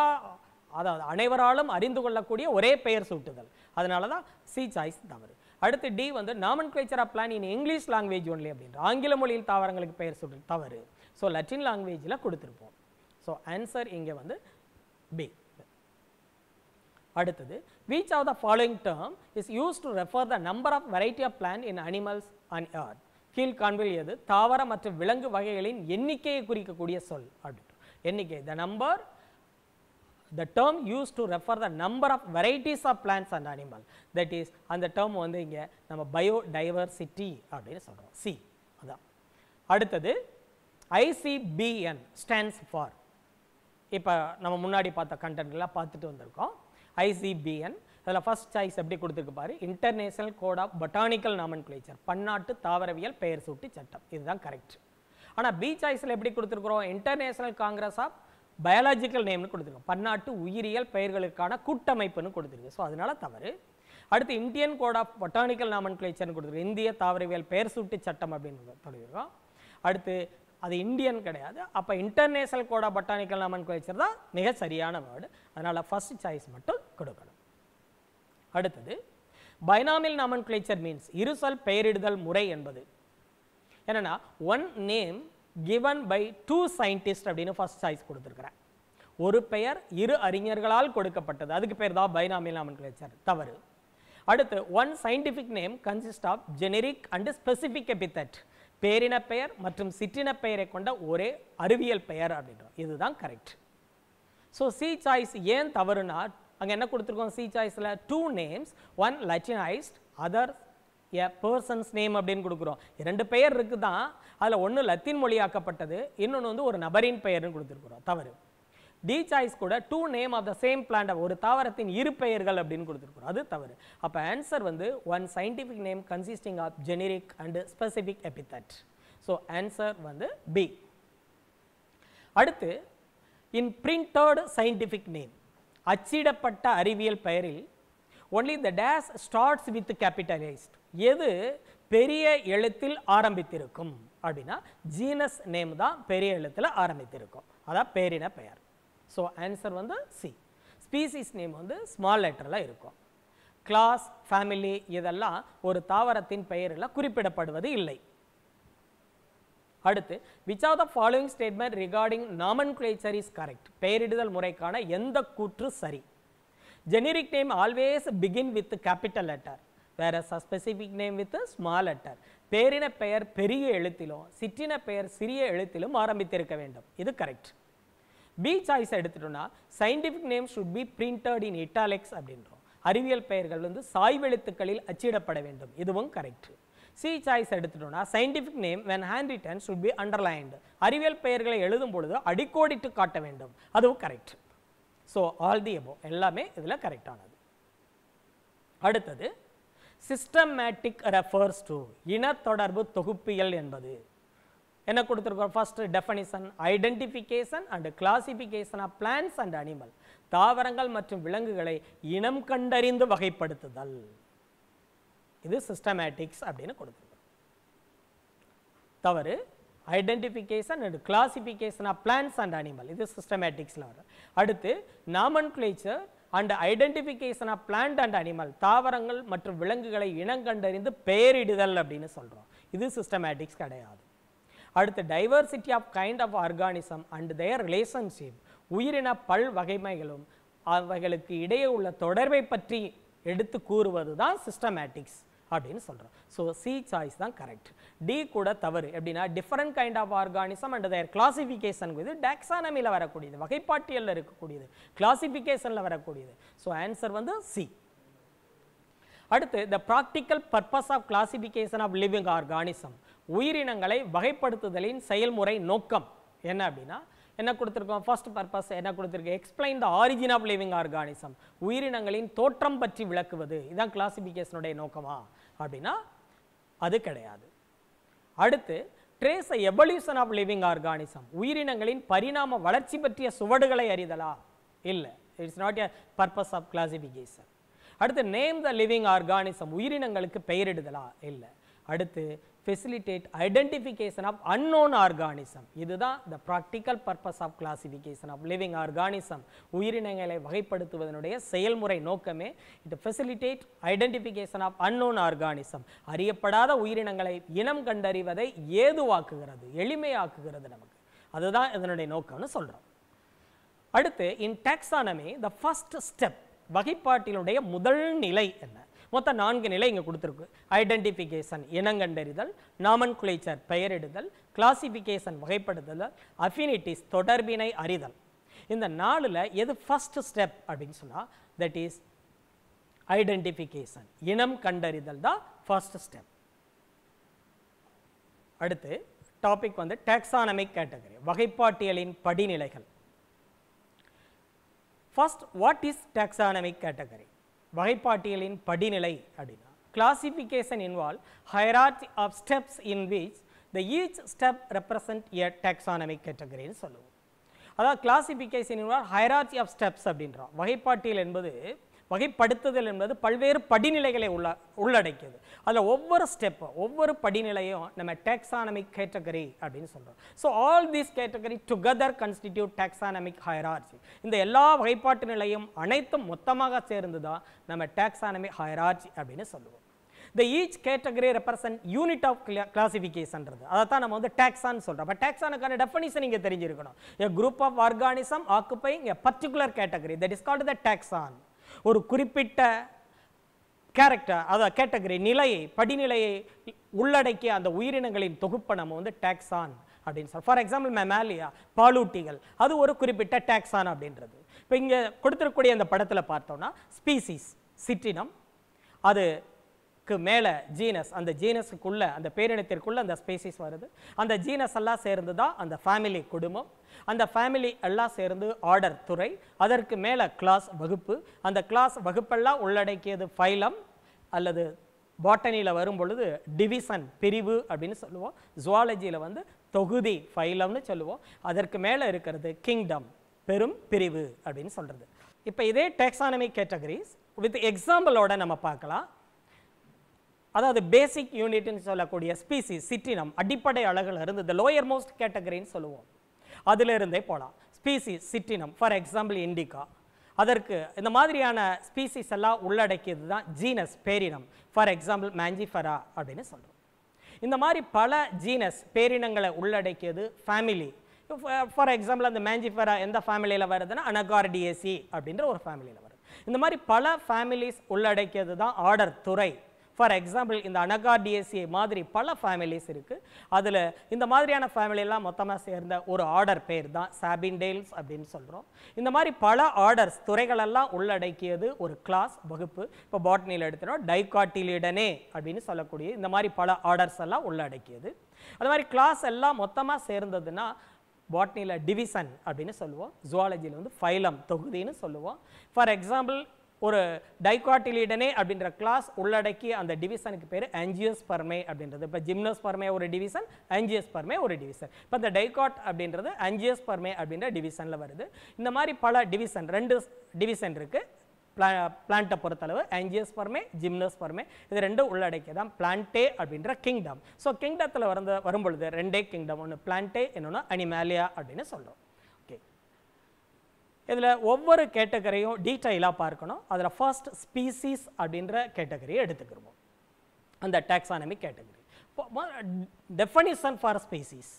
அதாவது அனைவராலும் அறிந்து கொள்ளக்கூடிய ஒரே பெயர் சூட்டுதல் அதனால தான் சி சாய்ஸ் தவறு அடுத்து டி வந்து nomenclature of plant in English language only அப்படின்ற ஆங்கில மொழியில் தாவரங்களுக்கு பெயர் சூட்டுதல் தவறு ஸோ லட்டின் லாங்குவேஜில் கொடுத்துருப்போம் ஸோ ஆன்சர் இங்கே வந்து பி அடுத்தது which of the following term is use to refer the number of variety of plant in animals and earth கீழ்காண்பில் எது தாவர மற்றும் விலங்கு வகைகளின் எண்ணிக்கையை குறிக்கக்கூடிய சொல் அப்படின்ட்டு எண்ணிக்கை the number the term use to refer the number of varieties of plants and animal that is அந்த டேர்ம் வந்து இங்கே நம்ம பயோடைவர்சிட்டி அப்படின்னு சொல்கிறோம் சி அதான் அடுத்தது ஐசிபிஎன் stands ஃபார் இப்போ நம்ம முன்னாடி பார்த்த கண்டென்ட்லாம் பார்த்துட்டு வந்திருக்கோம் ஐசிபிஎன் அதில் ஃபஸ்ட் சாய்ஸ் எப்படி கொடுத்துருக்கு பாரு international code of botanical nomenclature பன்னாட்டு தாவரவியல் பெயர் சூட்டி சட்டம் இதுதான் கரெக்ட் ஆனால் பி சாய்ஸில் எப்படி கொடுத்துருக்குறோம் இன்டர்நேஷனல் காங்கிரஸ் ஆஃப் பயாலஜிக்கல் நேம்னு கொடுத்துருக்கோம் பன்னாட்டு உயிரியல் பெயர்களுக்கான கூட்டமைப்புன்னு கொடுத்துருக்கு ஸோ அதனால தவறு அடுத்து இந்தியன் கோட் ஆஃப் பொட்டானிக்கல் நாமன்குலேச்சர்னு கொடுத்துருக்கு இந்திய தாவரவியல் பெயர் சூட்டு சட்டம் அப்படின்னு தொடங்கியிருக்கோம் அடுத்து அது இந்தியன் கிடையாது அப்போ international code of botanical nomenclature தான் மிக சரியான வேர்டு அதனால் ஃபர்ஸ்ட் சாய்ஸ் மட்டும் கொடுக்கணும் அடுத்தது பைனாமில் நாமன்குலேச்சர் மீன்ஸ் இருசல் பெயரிடுதல் முறை என்பது என்னென்னா one name given by two scientist அப்படின்னு ஃபர்ஸ்ட் சாய்ஸ் கொடுத்துருக்குறேன் ஒரு பெயர் இரு அறிஞர்களால் கொடுக்கப்பட்டது அதுக்கு பேர் தான் பைனாமில் நாமன்குலேச்சர் தவறு அடுத்து one scientific name consist of generic and specific epithet பேரினப் பெயர் மற்றும் சிற்றினப் பெயரை கொண்ட ஒரே அறிவியல் பெயர் அப்படின்றோம் இதுதான் கரெக்ட் ஸோ சி சாய்ஸ் ஏன் தவறுனா அங்கே என்ன கொடுத்துருக்கோம் சி சாய்ஸில் two names one latinised other a person's name அப்படின்னு கொடுக்குறோம் இரண்டு பெயர் இருக்குது தான் அதில் ஒன்று லத்தீன் மொழியாக்கப்பட்டது இன்னொன்று வந்து ஒரு நபரின் பெயர்னு கொடுத்துருக்குறோம் தவறு டிசாய்ஸ் கூட two name of the same plant ஒரு தாவரத்தின் இரு பெயர்கள் அப்படின்னு கொடுத்துருக்கோம் அது தவறு அப்போ ஆன்சர் வந்து one scientific name consisting of generic and specific epithet so answer வந்து பி அடுத்து இன் பிரிண்டர்டு சயின்டிஃபிக் நேம் அச்சிடப்பட்ட அறிவியல் பெயரில் only the this starts with capitalised எது பெரிய எழுத்தில் ஆரம்பித்திருக்கும் அப்படின்னா ஜீனஸ் நேம் தான் பெரிய எழுத்தில் ஆரம்பித்திருக்கும் அதான் பேரின பெயர் ஸோ ஆன்சர் வந்து சி ஸ்பீசிஸ் நேம் வந்து ஸ்மால் லெட்டரில் இருக்கும் கிளாஸ் ஃபேமிலி இதெல்லாம் ஒரு தாவரத்தின் பெயரில் குறிப்பிடப்படுவது இல்லை அடுத்து which are the following statement regarding nomenclature is correct பெயரிடுதல் முறைக்கான எந்த கூற்று சரி generic name always begin with capital letter வேற specific name with small letter பேரின பெயர் பெரிய எழுத்திலும் சிற்றின பெயர் சிறிய எழுத்திலும் ஆரம்பித்திருக்க வேண்டும் இது கரெக்ட் பி சாய்ஸ் எடுத்துட்டோம்னா scientific name should be printed in italics அப்படின்றோம் அறிவியல் பெயர்கள் வந்து சாய்வெழுத்துக்களில் அச்சிடப்பட வேண்டும் இதுவும் கரெக்ட் சி சாய்ஸ் எடுத்துட்டோம்னா scientific name when handwritten should be underlined அறிவியல் பெயர்களை எழுதும் பொழுது அடிக்கோடிட்டு காட்ட வேண்டும் அதுவும் correct so all the above எல்லாமே இதில் கரெக்டானது அடுத்தது சிஸ்டமேட்டிக் ரெஃபர்ஸ் டு இனத்தொடர்பு தொகுப்பியல் என்பது என்ன கொடுத்துருக்கோம் first definition identification and classification of plants and animal தாவரங்கள் மற்றும் விலங்குகளை இனம் கண்டறிந்து வகைப்படுத்துதல் இது சிஸ்டமேட்டிக்ஸ் அப்படின்னு கொடுத்துருக்கோம் தவறு identification and classification of plants and animal இது சிஸ்டமேட்டிக்ஸில் வரும் அடுத்து nomenclature and identification of plant and animal தாவரங்கள் மற்றும் விலங்குகளை இனங்கண்டறிந்து பெயரிடுதல் அப்படின்னு சொல்கிறோம் இது சிஸ்டமேட்டிக்ஸ் கிடையாது அடுத்து diversity of kind of organism and their relationship உயிரின பல் வகைமைகளும் அவைகளுக்கு இடையே உள்ள தொடர்பை பற்றி எடுத்து கூறுவது தான் சிஸ்டமேட்டிக்ஸ் அப்படின்னு சொல்கிறோம் ஸோ சி சாய்ஸ் தான் கரெக்ட் டி கூட தவறு எப்படின்னா different kind of organism and their classification இது டாக்ஸானமியில் வரக்கூடியது வகைப்பாட்டியலில் இருக்கக்கூடியது கிளாசிஃபிகேஷனில் வரக்கூடியது ஸோ ஆன்சர் வந்து சி அடுத்து the practical purpose of classification of living organism உயிரினங்களை வகைப்படுத்துதலின் செயல்முறை நோக்கம் என்ன அப்படின்னா என்ன கொடுத்துருக்கோம் ஃபர்ஸ்ட் பர்பஸ் என்ன கொடுத்துருக்கு explain the origin of living organism உயிரினங்களின் தோற்றம் பற்றி விளக்குவது இதுதான் கிளாசிஃபிகேஷனுடைய நோக்கமா அப்படின்னா அது கிடையாது அடுத்து trace evolution of living organism உயிரினங்களின் பரிணாம வளர்ச்சி பற்றிய சுவடுகளை அறிதலா இல்லை it's not a purpose of classification அடுத்து நேம் த லிவிங் ஆர்கானிசம் உயிரினங்களுக்கு பெயரிடுதலா இல்லை அடுத்து facilitate identification of unknown organism. இதுதான் the practical purpose of classification of living organism. உயிரினங்களை வகைப்படுத்துவதனுடைய செயல்முறை நோக்கமே it facilitate identification of unknown organism. அரியப்படாத உயிரினங்களை இனம் கண்டறிவதை ஏதுவாக்குகிறது எளிமையாக்குகிறது நமக்கு அதுதான் இதனுடைய நோக்கம்னு சொல்கிறோம் அடுத்து in taxonomy the first step வகைப்பாட்டினுடைய முதல் நிலை என்ன மொத்தம் நான்கு நிலை இங்கே கொடுத்துருக்கு ஐடென்டிஃபிகேஷன் இனங்கண்டறிதல் நாமன் குலைச்சர் பெயரிடுதல் கிளாசிஃபிகேஷன் வகைப்படுத்துதல் அஃபினிட்டிஸ் தொடர்பினை அறிதல் இந்த நாளில் எது ஃபஸ்ட் ஸ்டெப் அப்படின்னு சொன்னால் தட் இஸ் ஐடென்டிஃபிகேஷன் இனம் கண்டறிதல் தான் ஃபஸ்ட் ஸ்டெப் அடுத்து டாபிக் வந்து டாக்ஸானமிக் கேட்டகரி வகைப்பாட்டியலின் படிநிலைகள் first what is taxonomic category வகைப்பாட்டியலின் படிநிலை அப்படின்னா classification involve hierarchy of steps in which the each step represent a taxonomic கேட்டகரின்னு சொல்லுவோம் அதாவது classification involve hierarchy of steps அப்படின்றான் வகைப்பாட்டியல் என்பது வகைப்படுத்துதல் என்பது பல்வேறு படிநிலைகளை உள்ள உள்ளடக்கியது அதில் ஒவ்வொரு ஸ்டெப்பு ஒவ்வொரு படிநிலையும் நம்ம டேக்ஸானமிக் கேட்டகரி அப்படின்னு சொல்கிறோம் so all these category together constitute taxonomic hierarchy இந்த எல்லா வகைப்பாட்டு நிலையும் அனைத்தும் மொத்தமாக சேர்ந்து தான் நம்ம டேக்ஸானமிக் ஹயரார்ஜி அப்படின்னு சொல்லுவோம் the each category represent unit of கிளாசிஃபிகேஷன்றது அதை தான் நம்ம வந்து டேக்ஸான்னு சொல்கிறோம் அப்போ டேக்ஸானுக்கான டெஃபினிஷன் இங்கே தெரிஞ்சிருக்கணும் a group of organism occupy இங்கே particular category that is called the taxon ஒரு குறிப்பிட்ட கேரக்டர் அதாவது கேட்டகரி நிலையை படிநிலையை உள்ளடக்கிய அந்த உயிரினங்களின் தொகுப்பை நம்ம வந்து டேக்ஸான் அப்படின்னு சொல்ல ஃபார் எக்ஸாம்பிள் மெமாலியா பாலூட்டிகள் அது ஒரு குறிப்பிட்ட டேக்ஸான் அப்படின்றது இப்போ இங்கே கொடுத்துருக்கூடிய அந்த படத்தில் பார்த்தோம்னா ஸ்பீசிஸ் சிற்றினம் அது க்கு மேலே ஜீனஸ் அந்த ஜீனஸுக்குள்ளே அந்த பேரினத்திற்குள்ளே அந்த ஸ்பேசிஸ் வருது அந்த ஜீனஸ் எல்லாம் சேர்ந்து தான் அந்த ஃபேமிலி குடும்பம் அந்த ஃபேமிலி எல்லாம் சேர்ந்து ஆர்டர் துறை அதற்கு மேலே கிளாஸ் வகுப்பு அந்த கிளாஸ் வகுப்பெல்லாம் உள்ளடக்கியது ஃபைலம் அல்லது பாட்டனியில் வரும் பொழுது டிவிசன் பிரிவு அப்படின்னு சொல்லுவோம் ஜுவாலஜியில் வந்து தொகுதி ஃபைலம்னு சொல்லுவோம் அதற்கு மேலே இருக்கிறது கிங்டம் பெரும் பிரிவு அப்படின்னு சொல்கிறது இப்போ இதே டெக்ஸானமி கேட்டகரிஸ் வித் எக்ஸாம்பிளோட நம்ம பார்க்கலாம் அதாவது பேசிக் யூனிட்னு சொல்லக்கூடிய ஸ்பீசி சிட்டினம் அடிப்படை இருந்து இந்த லோயர் மோஸ்ட் கேட்டகரின்னு சொல்லுவோம் அதிலிருந்தே போகலாம் ஸ்பீசி சிட்டினம் ஃபார் எக்ஸாம்பிள் இண்டிகா அதற்கு இந்த மாதிரியான ஸ்பீசிஸ் எல்லாம் உள்ளடக்கியது தான் ஜீனஸ் பேரினம் ஃபார் எக்ஸாம்பிள் மேஞ்சிஃபரா அப்படின்னு சொல்கிறோம் இந்த மாதிரி பல ஜீனஸ் பேரினங்களை உள்ளடக்கியது ஃபேமிலி ஃபார் எக்ஸாம்பிள் அந்த மேஞ்சிஃபரா எந்த ஃபேமிலியில் வருதுன்னா அனகார்டிஎசி அப்படின்ற ஒரு ஃபேமிலியில் வருது இந்த மாதிரி பல ஃபேமிலிஸ் உள்ளடக்கியது தான் ஆர்டர் துறை ஃபார் எக்ஸாம்பிள் இந்த அனகா டிஎஸ்சிஐ e மாதிரி பல ஃபேமிலிஸ் இருக்குது அதில் இந்த மாதிரியான ஃபேமிலியெல்லாம் மொத்தமாக சேர்ந்த ஒரு ஆர்டர் பேர் தான் சாபின்டேல்ஸ் அப்படின்னு சொல்கிறோம் இந்த மாதிரி பல ஆர்டர்ஸ் துறைகளெல்லாம் உள்ளடக்கியது ஒரு கிளாஸ் வகுப்பு இப்போ பாட்னியில் எடுத்துகிறோம் டைகாட்டிலிடனே அப்படின்னு சொல்லக்கூடிய இந்த மாதிரி பல ஆர்டர்ஸ் எல்லாம் உள்ளடக்கியது அது மாதிரி கிளாஸ் எல்லாம் மொத்தமாக சேர்ந்ததுன்னா பாட்னியில் டிவிசன் அப்படின்னு சொல்லுவோம் ஜுவாலஜியில் வந்து ஃபைலம் தொகுதின்னு சொல்லுவோம் ஃபார் எக்ஸாம்பிள் ஒரு டைகாட்டிலிடனே அப்படின்ற கிளாஸ் உள்ளடக்கிய அந்த டிவிஷனுக்கு பேர் பர்மே அப்படின்றது இப்போ பர்மே ஒரு டிவிஷன் பர்மே ஒரு டிவிஷன் இப்போ இந்த டைகாட் அப்படின்றது பர்மே அப்படின்ற டிவிஷனில் வருது இந்த மாதிரி பல டிவிஷன் ரெண்டு டிவிஷன் இருக்குது பிளா பிளான்ட்டை பொறுத்தளவு ஜிம்னஸ் பர்மே இது ரெண்டும் உள்ளடக்கிய தான் பிளான்டே அப்படின்ற கிங்டம் ஸோ கிங்டத்தில் வந்து வரும்பொழுது ரெண்டே கிங்டம் ஒன்று பிளான்டே என்னென்னா அனிமேலியா அப்படின்னு சொல்லுவோம் இதில் ஒவ்வொரு கேட்டகரியும் டீட்டெயிலாக பார்க்கணும் அதில் ஃபர்ஸ்ட் ஸ்பீசிஸ் அப்படின்ற கேட்டகரியை எடுத்துக்கிறோம் அந்த taxonomic category definition for species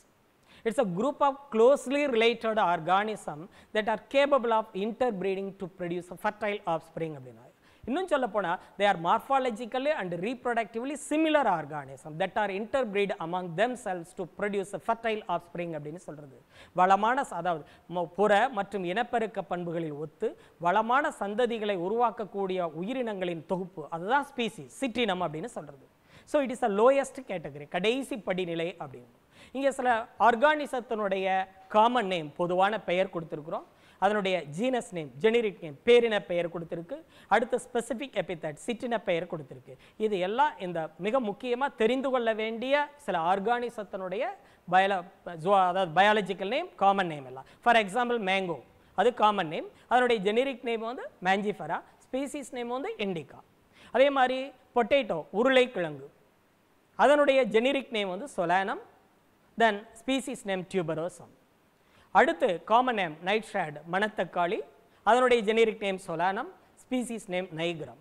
it's a group of closely related organism that are capable of interbreeding to produce fertile offspring அப்படின்னா இன்னும் சொல்ல போனால் they are morphologically and reproductively similar organism that are interbreed among themselves to produce fertile offspring அப்படின்னு சொல்கிறது வளமான அதாவது புற மற்றும் இனப்பெருக்க பண்புகளில் ஒத்து வளமான சந்ததிகளை உருவாக்கக்கூடிய உயிரினங்களின் தொகுப்பு அதுதான் ஸ்பீசிஸ் சிட்டினம் அப்படின்னு சொல்கிறது so it is a lowest category கடைசி படிநிலை அப்படின்னு இங்கே சில ஆர்கானிசத்தினுடைய காமன் நேம் பொதுவான பெயர் கொடுத்துருக்குறோம் அதனுடைய ஜீனஸ் நேம் ஜெனரிக் நேம் பேரின பெயர் கொடுத்துருக்கு அடுத்த ஸ்பெசிஃபிக் எபித்தட் சிட்டின பெயர் கொடுத்துருக்கு இது எல்லாம் இந்த மிக முக்கியமாக தெரிந்து கொள்ள வேண்டிய சில ஆர்கானிசத்தினுடைய பயால அதாவது பயாலஜிக்கல் நேம் காமன் நேம் எல்லாம் ஃபார் எக்ஸாம்பிள் மேங்கோ அது காமன் நேம் அதனுடைய ஜெனரிக் நேம் வந்து மேஞ்சிஃபரா ஸ்பீசிஸ் நேம் வந்து இண்டிகா அதே மாதிரி பொட்டேட்டோ உருளைக்கிழங்கு அதனுடைய ஜெனரிக் நேம் வந்து solanum then species name tuberosum அடுத்து காமன் நேம் நைட் ஷேட் மணத்தக்காளி அதனுடைய generic name solanum species name nigrum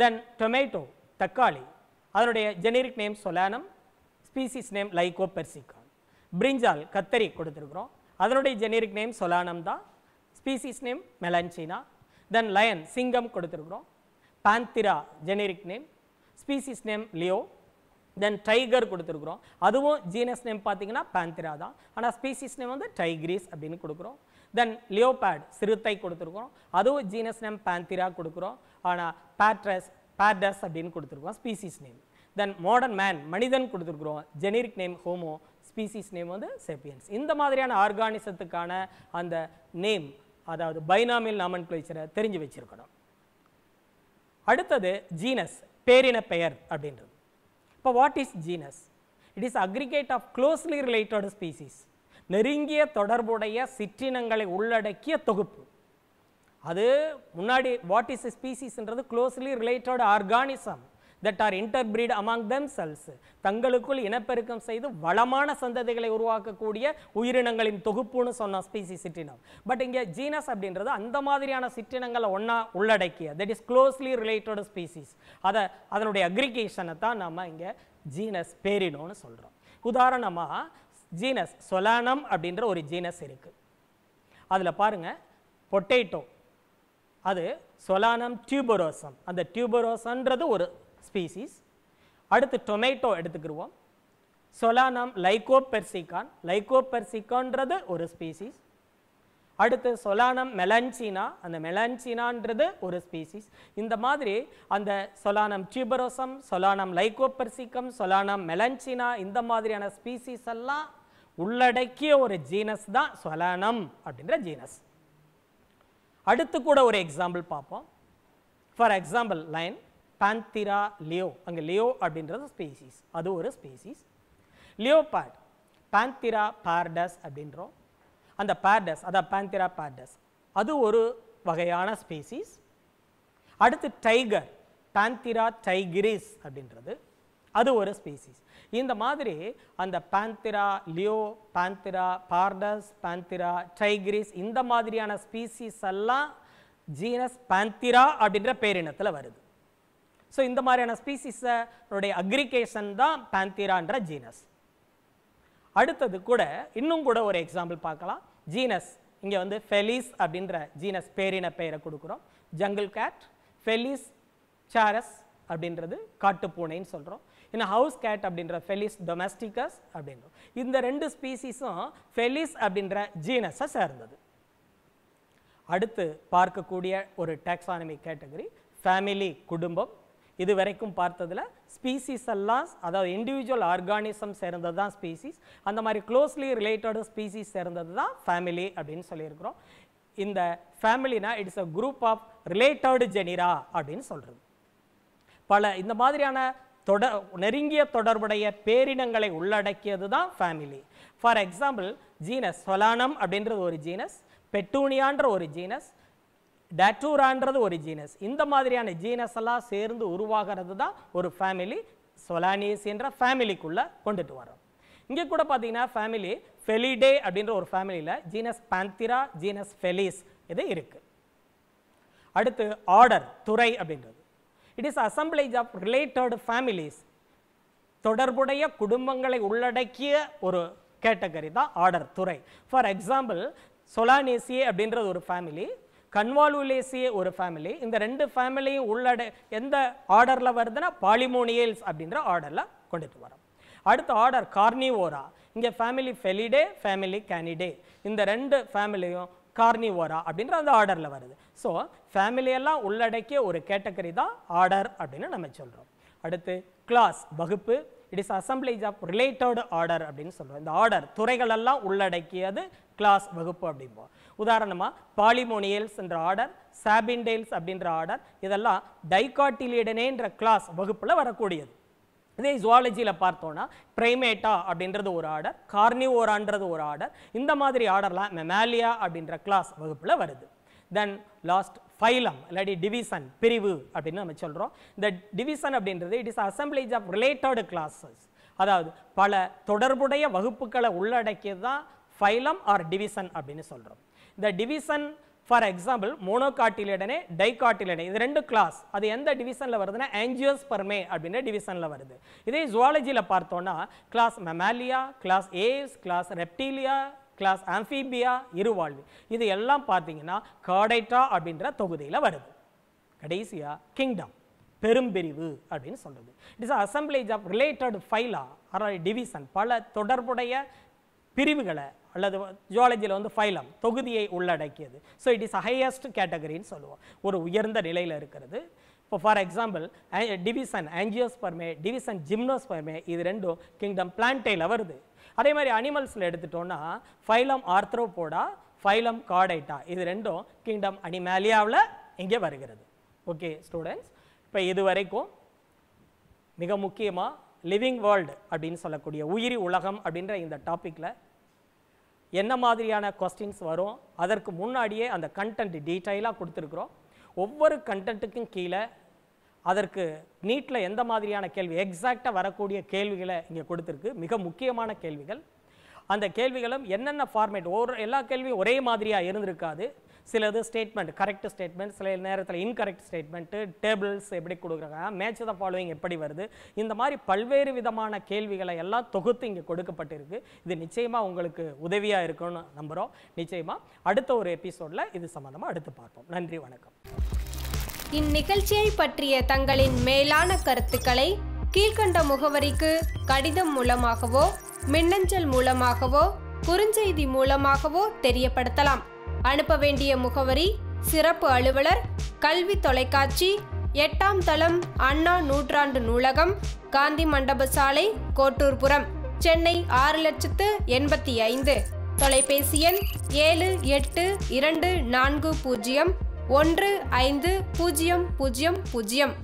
then tomato தக்காளி அதனுடைய generic name solanum species name lycopersicon brinjal கத்தரி கொடுத்துருக்குறோம் அதனுடைய ஜெனரிக் நேம் சொலானம் தான் species name melongena then lion சிங்கம் கொடுத்துருக்குறோம் panthera generic name species name leo then tiger கொடுத்துருக்குறோம் அதுவும் ஜீனஸ் நேம் பார்த்தீங்கன்னா பேந்திரா தான் ஆனால் ஸ்பீசிஸ் நேம் வந்து டைக்ரீஸ் அப்படின்னு கொடுக்குறோம் தென் லியோபேட் சிறுத்தை கொடுத்துருக்குறோம் அதுவும் ஜீனஸ் நேம் பேந்திரா கொடுக்குறோம் ஆனால் பேட்ரஸ் பேடஸ் அப்படின்னு கொடுத்துருக்கோம் species name then modern man மனிதன் கொடுத்துருக்குறோம் generic name homo species name வந்து செப்பியன்ஸ் இந்த மாதிரியான ஆர்கானிசத்துக்கான அந்த நேம் அதாவது பைனாமில் நாமன் கிளைச்சரை தெரிஞ்சு வச்சுருக்கணும் அடுத்தது ஜீனஸ் பேரின பெயர் அப்படின்றது இப்போ what is genus it is aggregate of closely related species நெருங்கிய தொடர்புடைய சிற்றினங்களை உள்ளடக்கிய தொகுப்பு அது முன்னாடி வாட் இஸ் ஸ்பீசிஸ்ன்றது closely related organism that are interbreed among themselves தங்களுக்குள் இனப்பெருக்கம் செய்து வளமான சந்ததிகளை உருவாக்கக்கூடிய உயிரினங்களின் தொகுப்புன்னு சொன்ன ஸ்பீசி சிற்றினம் பட் இங்கே ஜீனஸ் அப்படின்றது அந்த மாதிரியான சிற்றினங்களை ஒன்றா உள்ளடக்கிய that is closely related species அதை அதனுடைய அக்ரிகேஷனை தான் நம்ம இங்கே ஜீனஸ் பேரினோம்னு சொல்கிறோம் உதாரணமாக ஜீனஸ் சொலானம் அப்படின்ற ஒரு ஜீனஸ் இருக்குது அதில் பாருங்கள் பொட்டேட்டோ அது சொலானம் டியூபரோசம் அந்த டியூபரோசன்றது ஒரு ஸ்பீசிஸ் அடுத்து டொமேட்டோ எடுத்துக்கிடுவோம் சொலானம் லைகோபெர்சிகான் லைகோபெர்சிகான்றது ஒரு ஸ்பீசிஸ் அடுத்து சொலானம் மெலன்சினா அந்த மெலன்சினான்றது ஒரு ஸ்பீசிஸ் இந்த மாதிரி அந்த சொலானம் டியூபரோசம் சொலானம் லைகோபெர்சிகம் சொலானம் மெலன்சினா இந்த மாதிரியான ஸ்பீசிஸ் எல்லாம் உள்ளடக்கிய ஒரு ஜீனஸ் தான் சொலானம் அப்படின்ற ஜீனஸ் அடுத்து கூட ஒரு எக்ஸாம்பிள் பார்ப்போம் for example lion panthera leo அங்கே லியோ அப்படின்றது ஸ்பீசிஸ் அது ஒரு ஸ்பீசிஸ் லியோபாட் பேந்திரா பார்டஸ் அப்படின்றோம் அந்த பார்டஸ் அதான் பேந்திரா பார்டஸ் அது ஒரு வகையான ஸ்பீசிஸ் அடுத்து டைகர் பேந்திரா டைகிரிஸ் அப்படின்றது அது ஒரு ஸ்பீசிஸ் இந்த மாதிரி அந்த பேந்திரா லியோ பேந்திரா பார்டஸ் பேந்திரா டைகிரிஸ் இந்த மாதிரியான ஸ்பீசிஸ் எல்லாம் ஜீனஸ் பேந்திரா அப்படின்ற பேரினத்தில் வருது ஸோ இந்த மாதிரியான ஸ்பீசிஸனுடைய அக்ரிகேஷன் தான் பேந்தீரான்ற ஜீனஸ் அடுத்தது கூட இன்னும் கூட ஒரு எக்ஸாம்பிள் பார்க்கலாம் ஜீனஸ் இங்கே வந்து ஃபெலிஸ் அப்படின்ற ஜீனஸ் பேரின பெயரை கொடுக்குறோம் ஜங்கிள் கேட் ஃபெலிஸ் சாரஸ் அப்படின்றது காட்டுப்பூனைன்னு சொல்கிறோம் இன்னும் ஹவுஸ் கேட் அப்படின்ற ஃபெலிஸ் டொமஸ்டிகஸ் அப்படின்றோம் இந்த ரெண்டு ஸ்பீசிஸும் ஃபெலிஸ் அப்படின்ற ஜீனஸை சேர்ந்தது அடுத்து பார்க்கக்கூடிய ஒரு டாக்ஸானமி கேட்டகரி ஃபேமிலி குடும்பம் இது வரைக்கும் பார்த்ததில் ஸ்பீசிஸ் எல்லாம் அதாவது இண்டிவிஜுவல் ஆர்கானிசம் சேர்ந்தது தான் ஸ்பீசிஸ் அந்த மாதிரி க்ளோஸ்லி ரிலேட்டடு ஸ்பீசிஸ் சேர்ந்தது தான் ஃபேமிலி அப்படின்னு சொல்லியிருக்கிறோம் இந்த ஃபேமிலினா it's a group of related genera அப்படின்னு சொல்கிறது பல இந்த மாதிரியான தொட நெருங்கிய தொடர்புடைய பேரினங்களை உள்ளடக்கியது தான் family for example genus solanum அப்படின்றது ஒரு ஜீனஸ் பெட்டூனியான்ற ஒரு ஜீனஸ் டேட்டூரான்றது ஒரு ஜீனஸ் இந்த மாதிரியான ஜீனஸ் எல்லாம் சேர்ந்து உருவாகிறது தான் ஒரு ஃபேமிலி சொலானியஸ் என்ற ஃபேமிலிக்குள்ளே கொண்டுட்டு வரோம் இங்கே கூட பார்த்தீங்கன்னா ஃபேமிலி ஃபெலிடே அப்படின்ற ஒரு ஃபேமிலியில் ஜீனஸ் பேந்திரா ஜீனஸ் ஃபெலிஸ் இது இருக்குது அடுத்து ஆர்டர் துறை அப்படின்றது it is assemblage of related families தொடர்புடைய குடும்பங்களை உள்ளடக்கிய ஒரு கேட்டகரி தான் ஆர்டர் துறை ஃபார் எக்ஸாம்பிள் சொலானேசியே அப்படின்றது ஒரு ஃபேமிலி கன்வாலுலேசிய ஒரு ஃபேமிலி இந்த ரெண்டு ஃபேமிலியும் உள்ளட எந்த ஆர்டரில் வருதுன்னா பாலிமோனியல்ஸ் அப்படின்ற ஆர்டரில் கொண்டுட்டு வரோம் அடுத்த ஆர்டர் கார்னிவோரா இங்கே ஃபேமிலி ஃபெலிடே ஃபேமிலி கேனிடே இந்த ரெண்டு ஃபேமிலியும் கார்னிவோரா அப்படின்ற அந்த ஆர்டரில் வருது ஸோ ஃபேமிலியெல்லாம் உள்ளடக்கிய ஒரு கேட்டகரி தான் ஆர்டர் அப்படின்னு நம்ம சொல்கிறோம் அடுத்து கிளாஸ் வகுப்பு it is assemblage of related order அப்படின்னு சொல்கிறோம் இந்த ஆர்டர் துறைகளெல்லாம் உள்ளடக்கியது கிளாஸ் வகுப்பு அப்படிம்போம் உதாரணமாக பாலிமோனியல்ஸ் என்ற ஆர்டர் சாபின்டேல்ஸ் அப்படின்ற ஆர்டர் இதெல்லாம் டைகாட்டிலிடனேன்ற கிளாஸ் வகுப்பில் வரக்கூடியது இதே ஜுவாலஜியில் பார்த்தோன்னா பிரைமேட்டா அப்படின்றது ஒரு ஆர்டர் கார்னிவோரான்றது ஒரு ஆர்டர் இந்த மாதிரி ஆர்டர்லாம் மெமாலியா அப்படின்ற கிளாஸ் வகுப்பில் வருது தென் லாஸ்ட் ஃபைலம் இல்லாட்டி டிவிசன் பிரிவு அப்படின்னு நம்ம சொல்கிறோம் இந்த டிவிசன் அப்படின்றது it is assemblage of related classes அதாவது பல தொடர்புடைய வகுப்புகளை உள்ளடக்கியது தான் ஃபைலம் ஆர் டிவிசன் அப்படின்னு சொல்கிறோம் the division for example monocotyledonae dicotyledonae இது ரெண்டு கிளாஸ் அது எந்த டிவிஷனில் வருதுன்னா ஆஞ்சியோஸ் பர்மே அப்படின்ற டிவிஷனில் வருது இதே ஜுவாலஜியில் பார்த்தோன்னா class mammalia class aves class reptilia class amphibia இருவாழ்வு இது எல்லாம் பார்த்தீங்கன்னா காடைட்டா அப்படின்ற தொகுதியில் வருது கடைசியாக கிங்டம் பெரும்பிரிவு அப்படின்னு சொல்கிறது it's is assemblage of related phyla அதாவது டிவிஷன் பல தொடர்புடைய பிரிவுகளை அல்லது ஜுவாலஜியில் வந்து ஃபைலம் தொகுதியை உள்ளடக்கியது ஸோ இட் இஸ் ஹையஸ்ட் கேட்டகரின்னு சொல்லுவோம் ஒரு உயர்ந்த நிலையில் இருக்கிறது இப்போ for example division angiospermae division gymnospermae இது ரெண்டும் கிங்டம் பிளான்டேல வருது அதே மாதிரி அனிமல்ஸில் எடுத்துட்டோன்னா ஃபைலம் ஆர்த்ரோபோடா ஃபைலம் காடைட்டா இது ரெண்டும் கிங்டம் அனிமேலியாவில் இங்கே வருகிறது ஓகே ஸ்டூடெண்ட்ஸ் இப்போ இது வரைக்கும் மிக முக்கியமாக லிவிங் வேர்ல்டு அப்படின்னு சொல்லக்கூடிய உயிரி உலகம் அப்படின்ற இந்த டாப்பிக்கில் என்ன மாதிரியான கொஸ்டின்ஸ் வரும் அதற்கு முன்னாடியே அந்த கண்டென்ட் டீட்டெயிலாக கொடுத்துருக்குறோம் ஒவ்வொரு கண்டென்ட்டுக்கும் கீழே அதற்கு நீட்டில் எந்த மாதிரியான கேள்வி எக்ஸாக்டாக வரக்கூடிய கேள்விகளை இங்கே கொடுத்துருக்கு மிக முக்கியமான கேள்விகள் அந்த கேள்விகளும் என்னென்ன ஃபார்மேட் ஒரு எல்லா கேள்வியும் ஒரே மாதிரியாக இருந்திருக்காது சிலது ஸ்டேட்மெண்ட் கரெக்ட் ஸ்டேட்மெண்ட் சில நேரத்தில் இன்கரெக்ட் ஸ்டேட்மெண்ட்டு டேபிள்ஸ் எப்படி கொடுக்குறாங்க மேட்ச் த ஃபாலோவிங் எப்படி வருது இந்த மாதிரி பல்வேறு விதமான கேள்விகளை எல்லாம் தொகுத்து இங்கே கொடுக்கப்பட்டிருக்கு இது நிச்சயமாக உங்களுக்கு உதவியாக இருக்கும்னு நம்புகிறோம் நிச்சயமாக அடுத்த ஒரு எபிசோடில் இது சம்மந்தமாக அடுத்து பார்ப்போம் நன்றி வணக்கம் இந்நிகழ்ச்சியை பற்றிய தங்களின் மேலான கருத்துக்களை கீழ்கண்ட முகவரிக்கு கடிதம் மூலமாகவோ மின்னஞ்சல் மூலமாகவோ குறுஞ்செய்தி மூலமாகவோ தெரியப்படுத்தலாம் அனுப்ப வேண்டிய முகவரி சிறப்பு அலுவலர் கல்வி தொலைக்காட்சி எட்டாம் தளம் அண்ணா நூற்றாண்டு நூலகம் காந்தி மண்டப சாலை கோட்டூர்புரம் சென்னை ஆறு லட்சத்து எண்பத்தி ஐந்து தொலைபேசி எண் ஏழு எட்டு இரண்டு நான்கு பூஜ்ஜியம் ஒன்று ஐந்து பூஜ்ஜியம் பூஜ்ஜியம் பூஜ்ஜியம்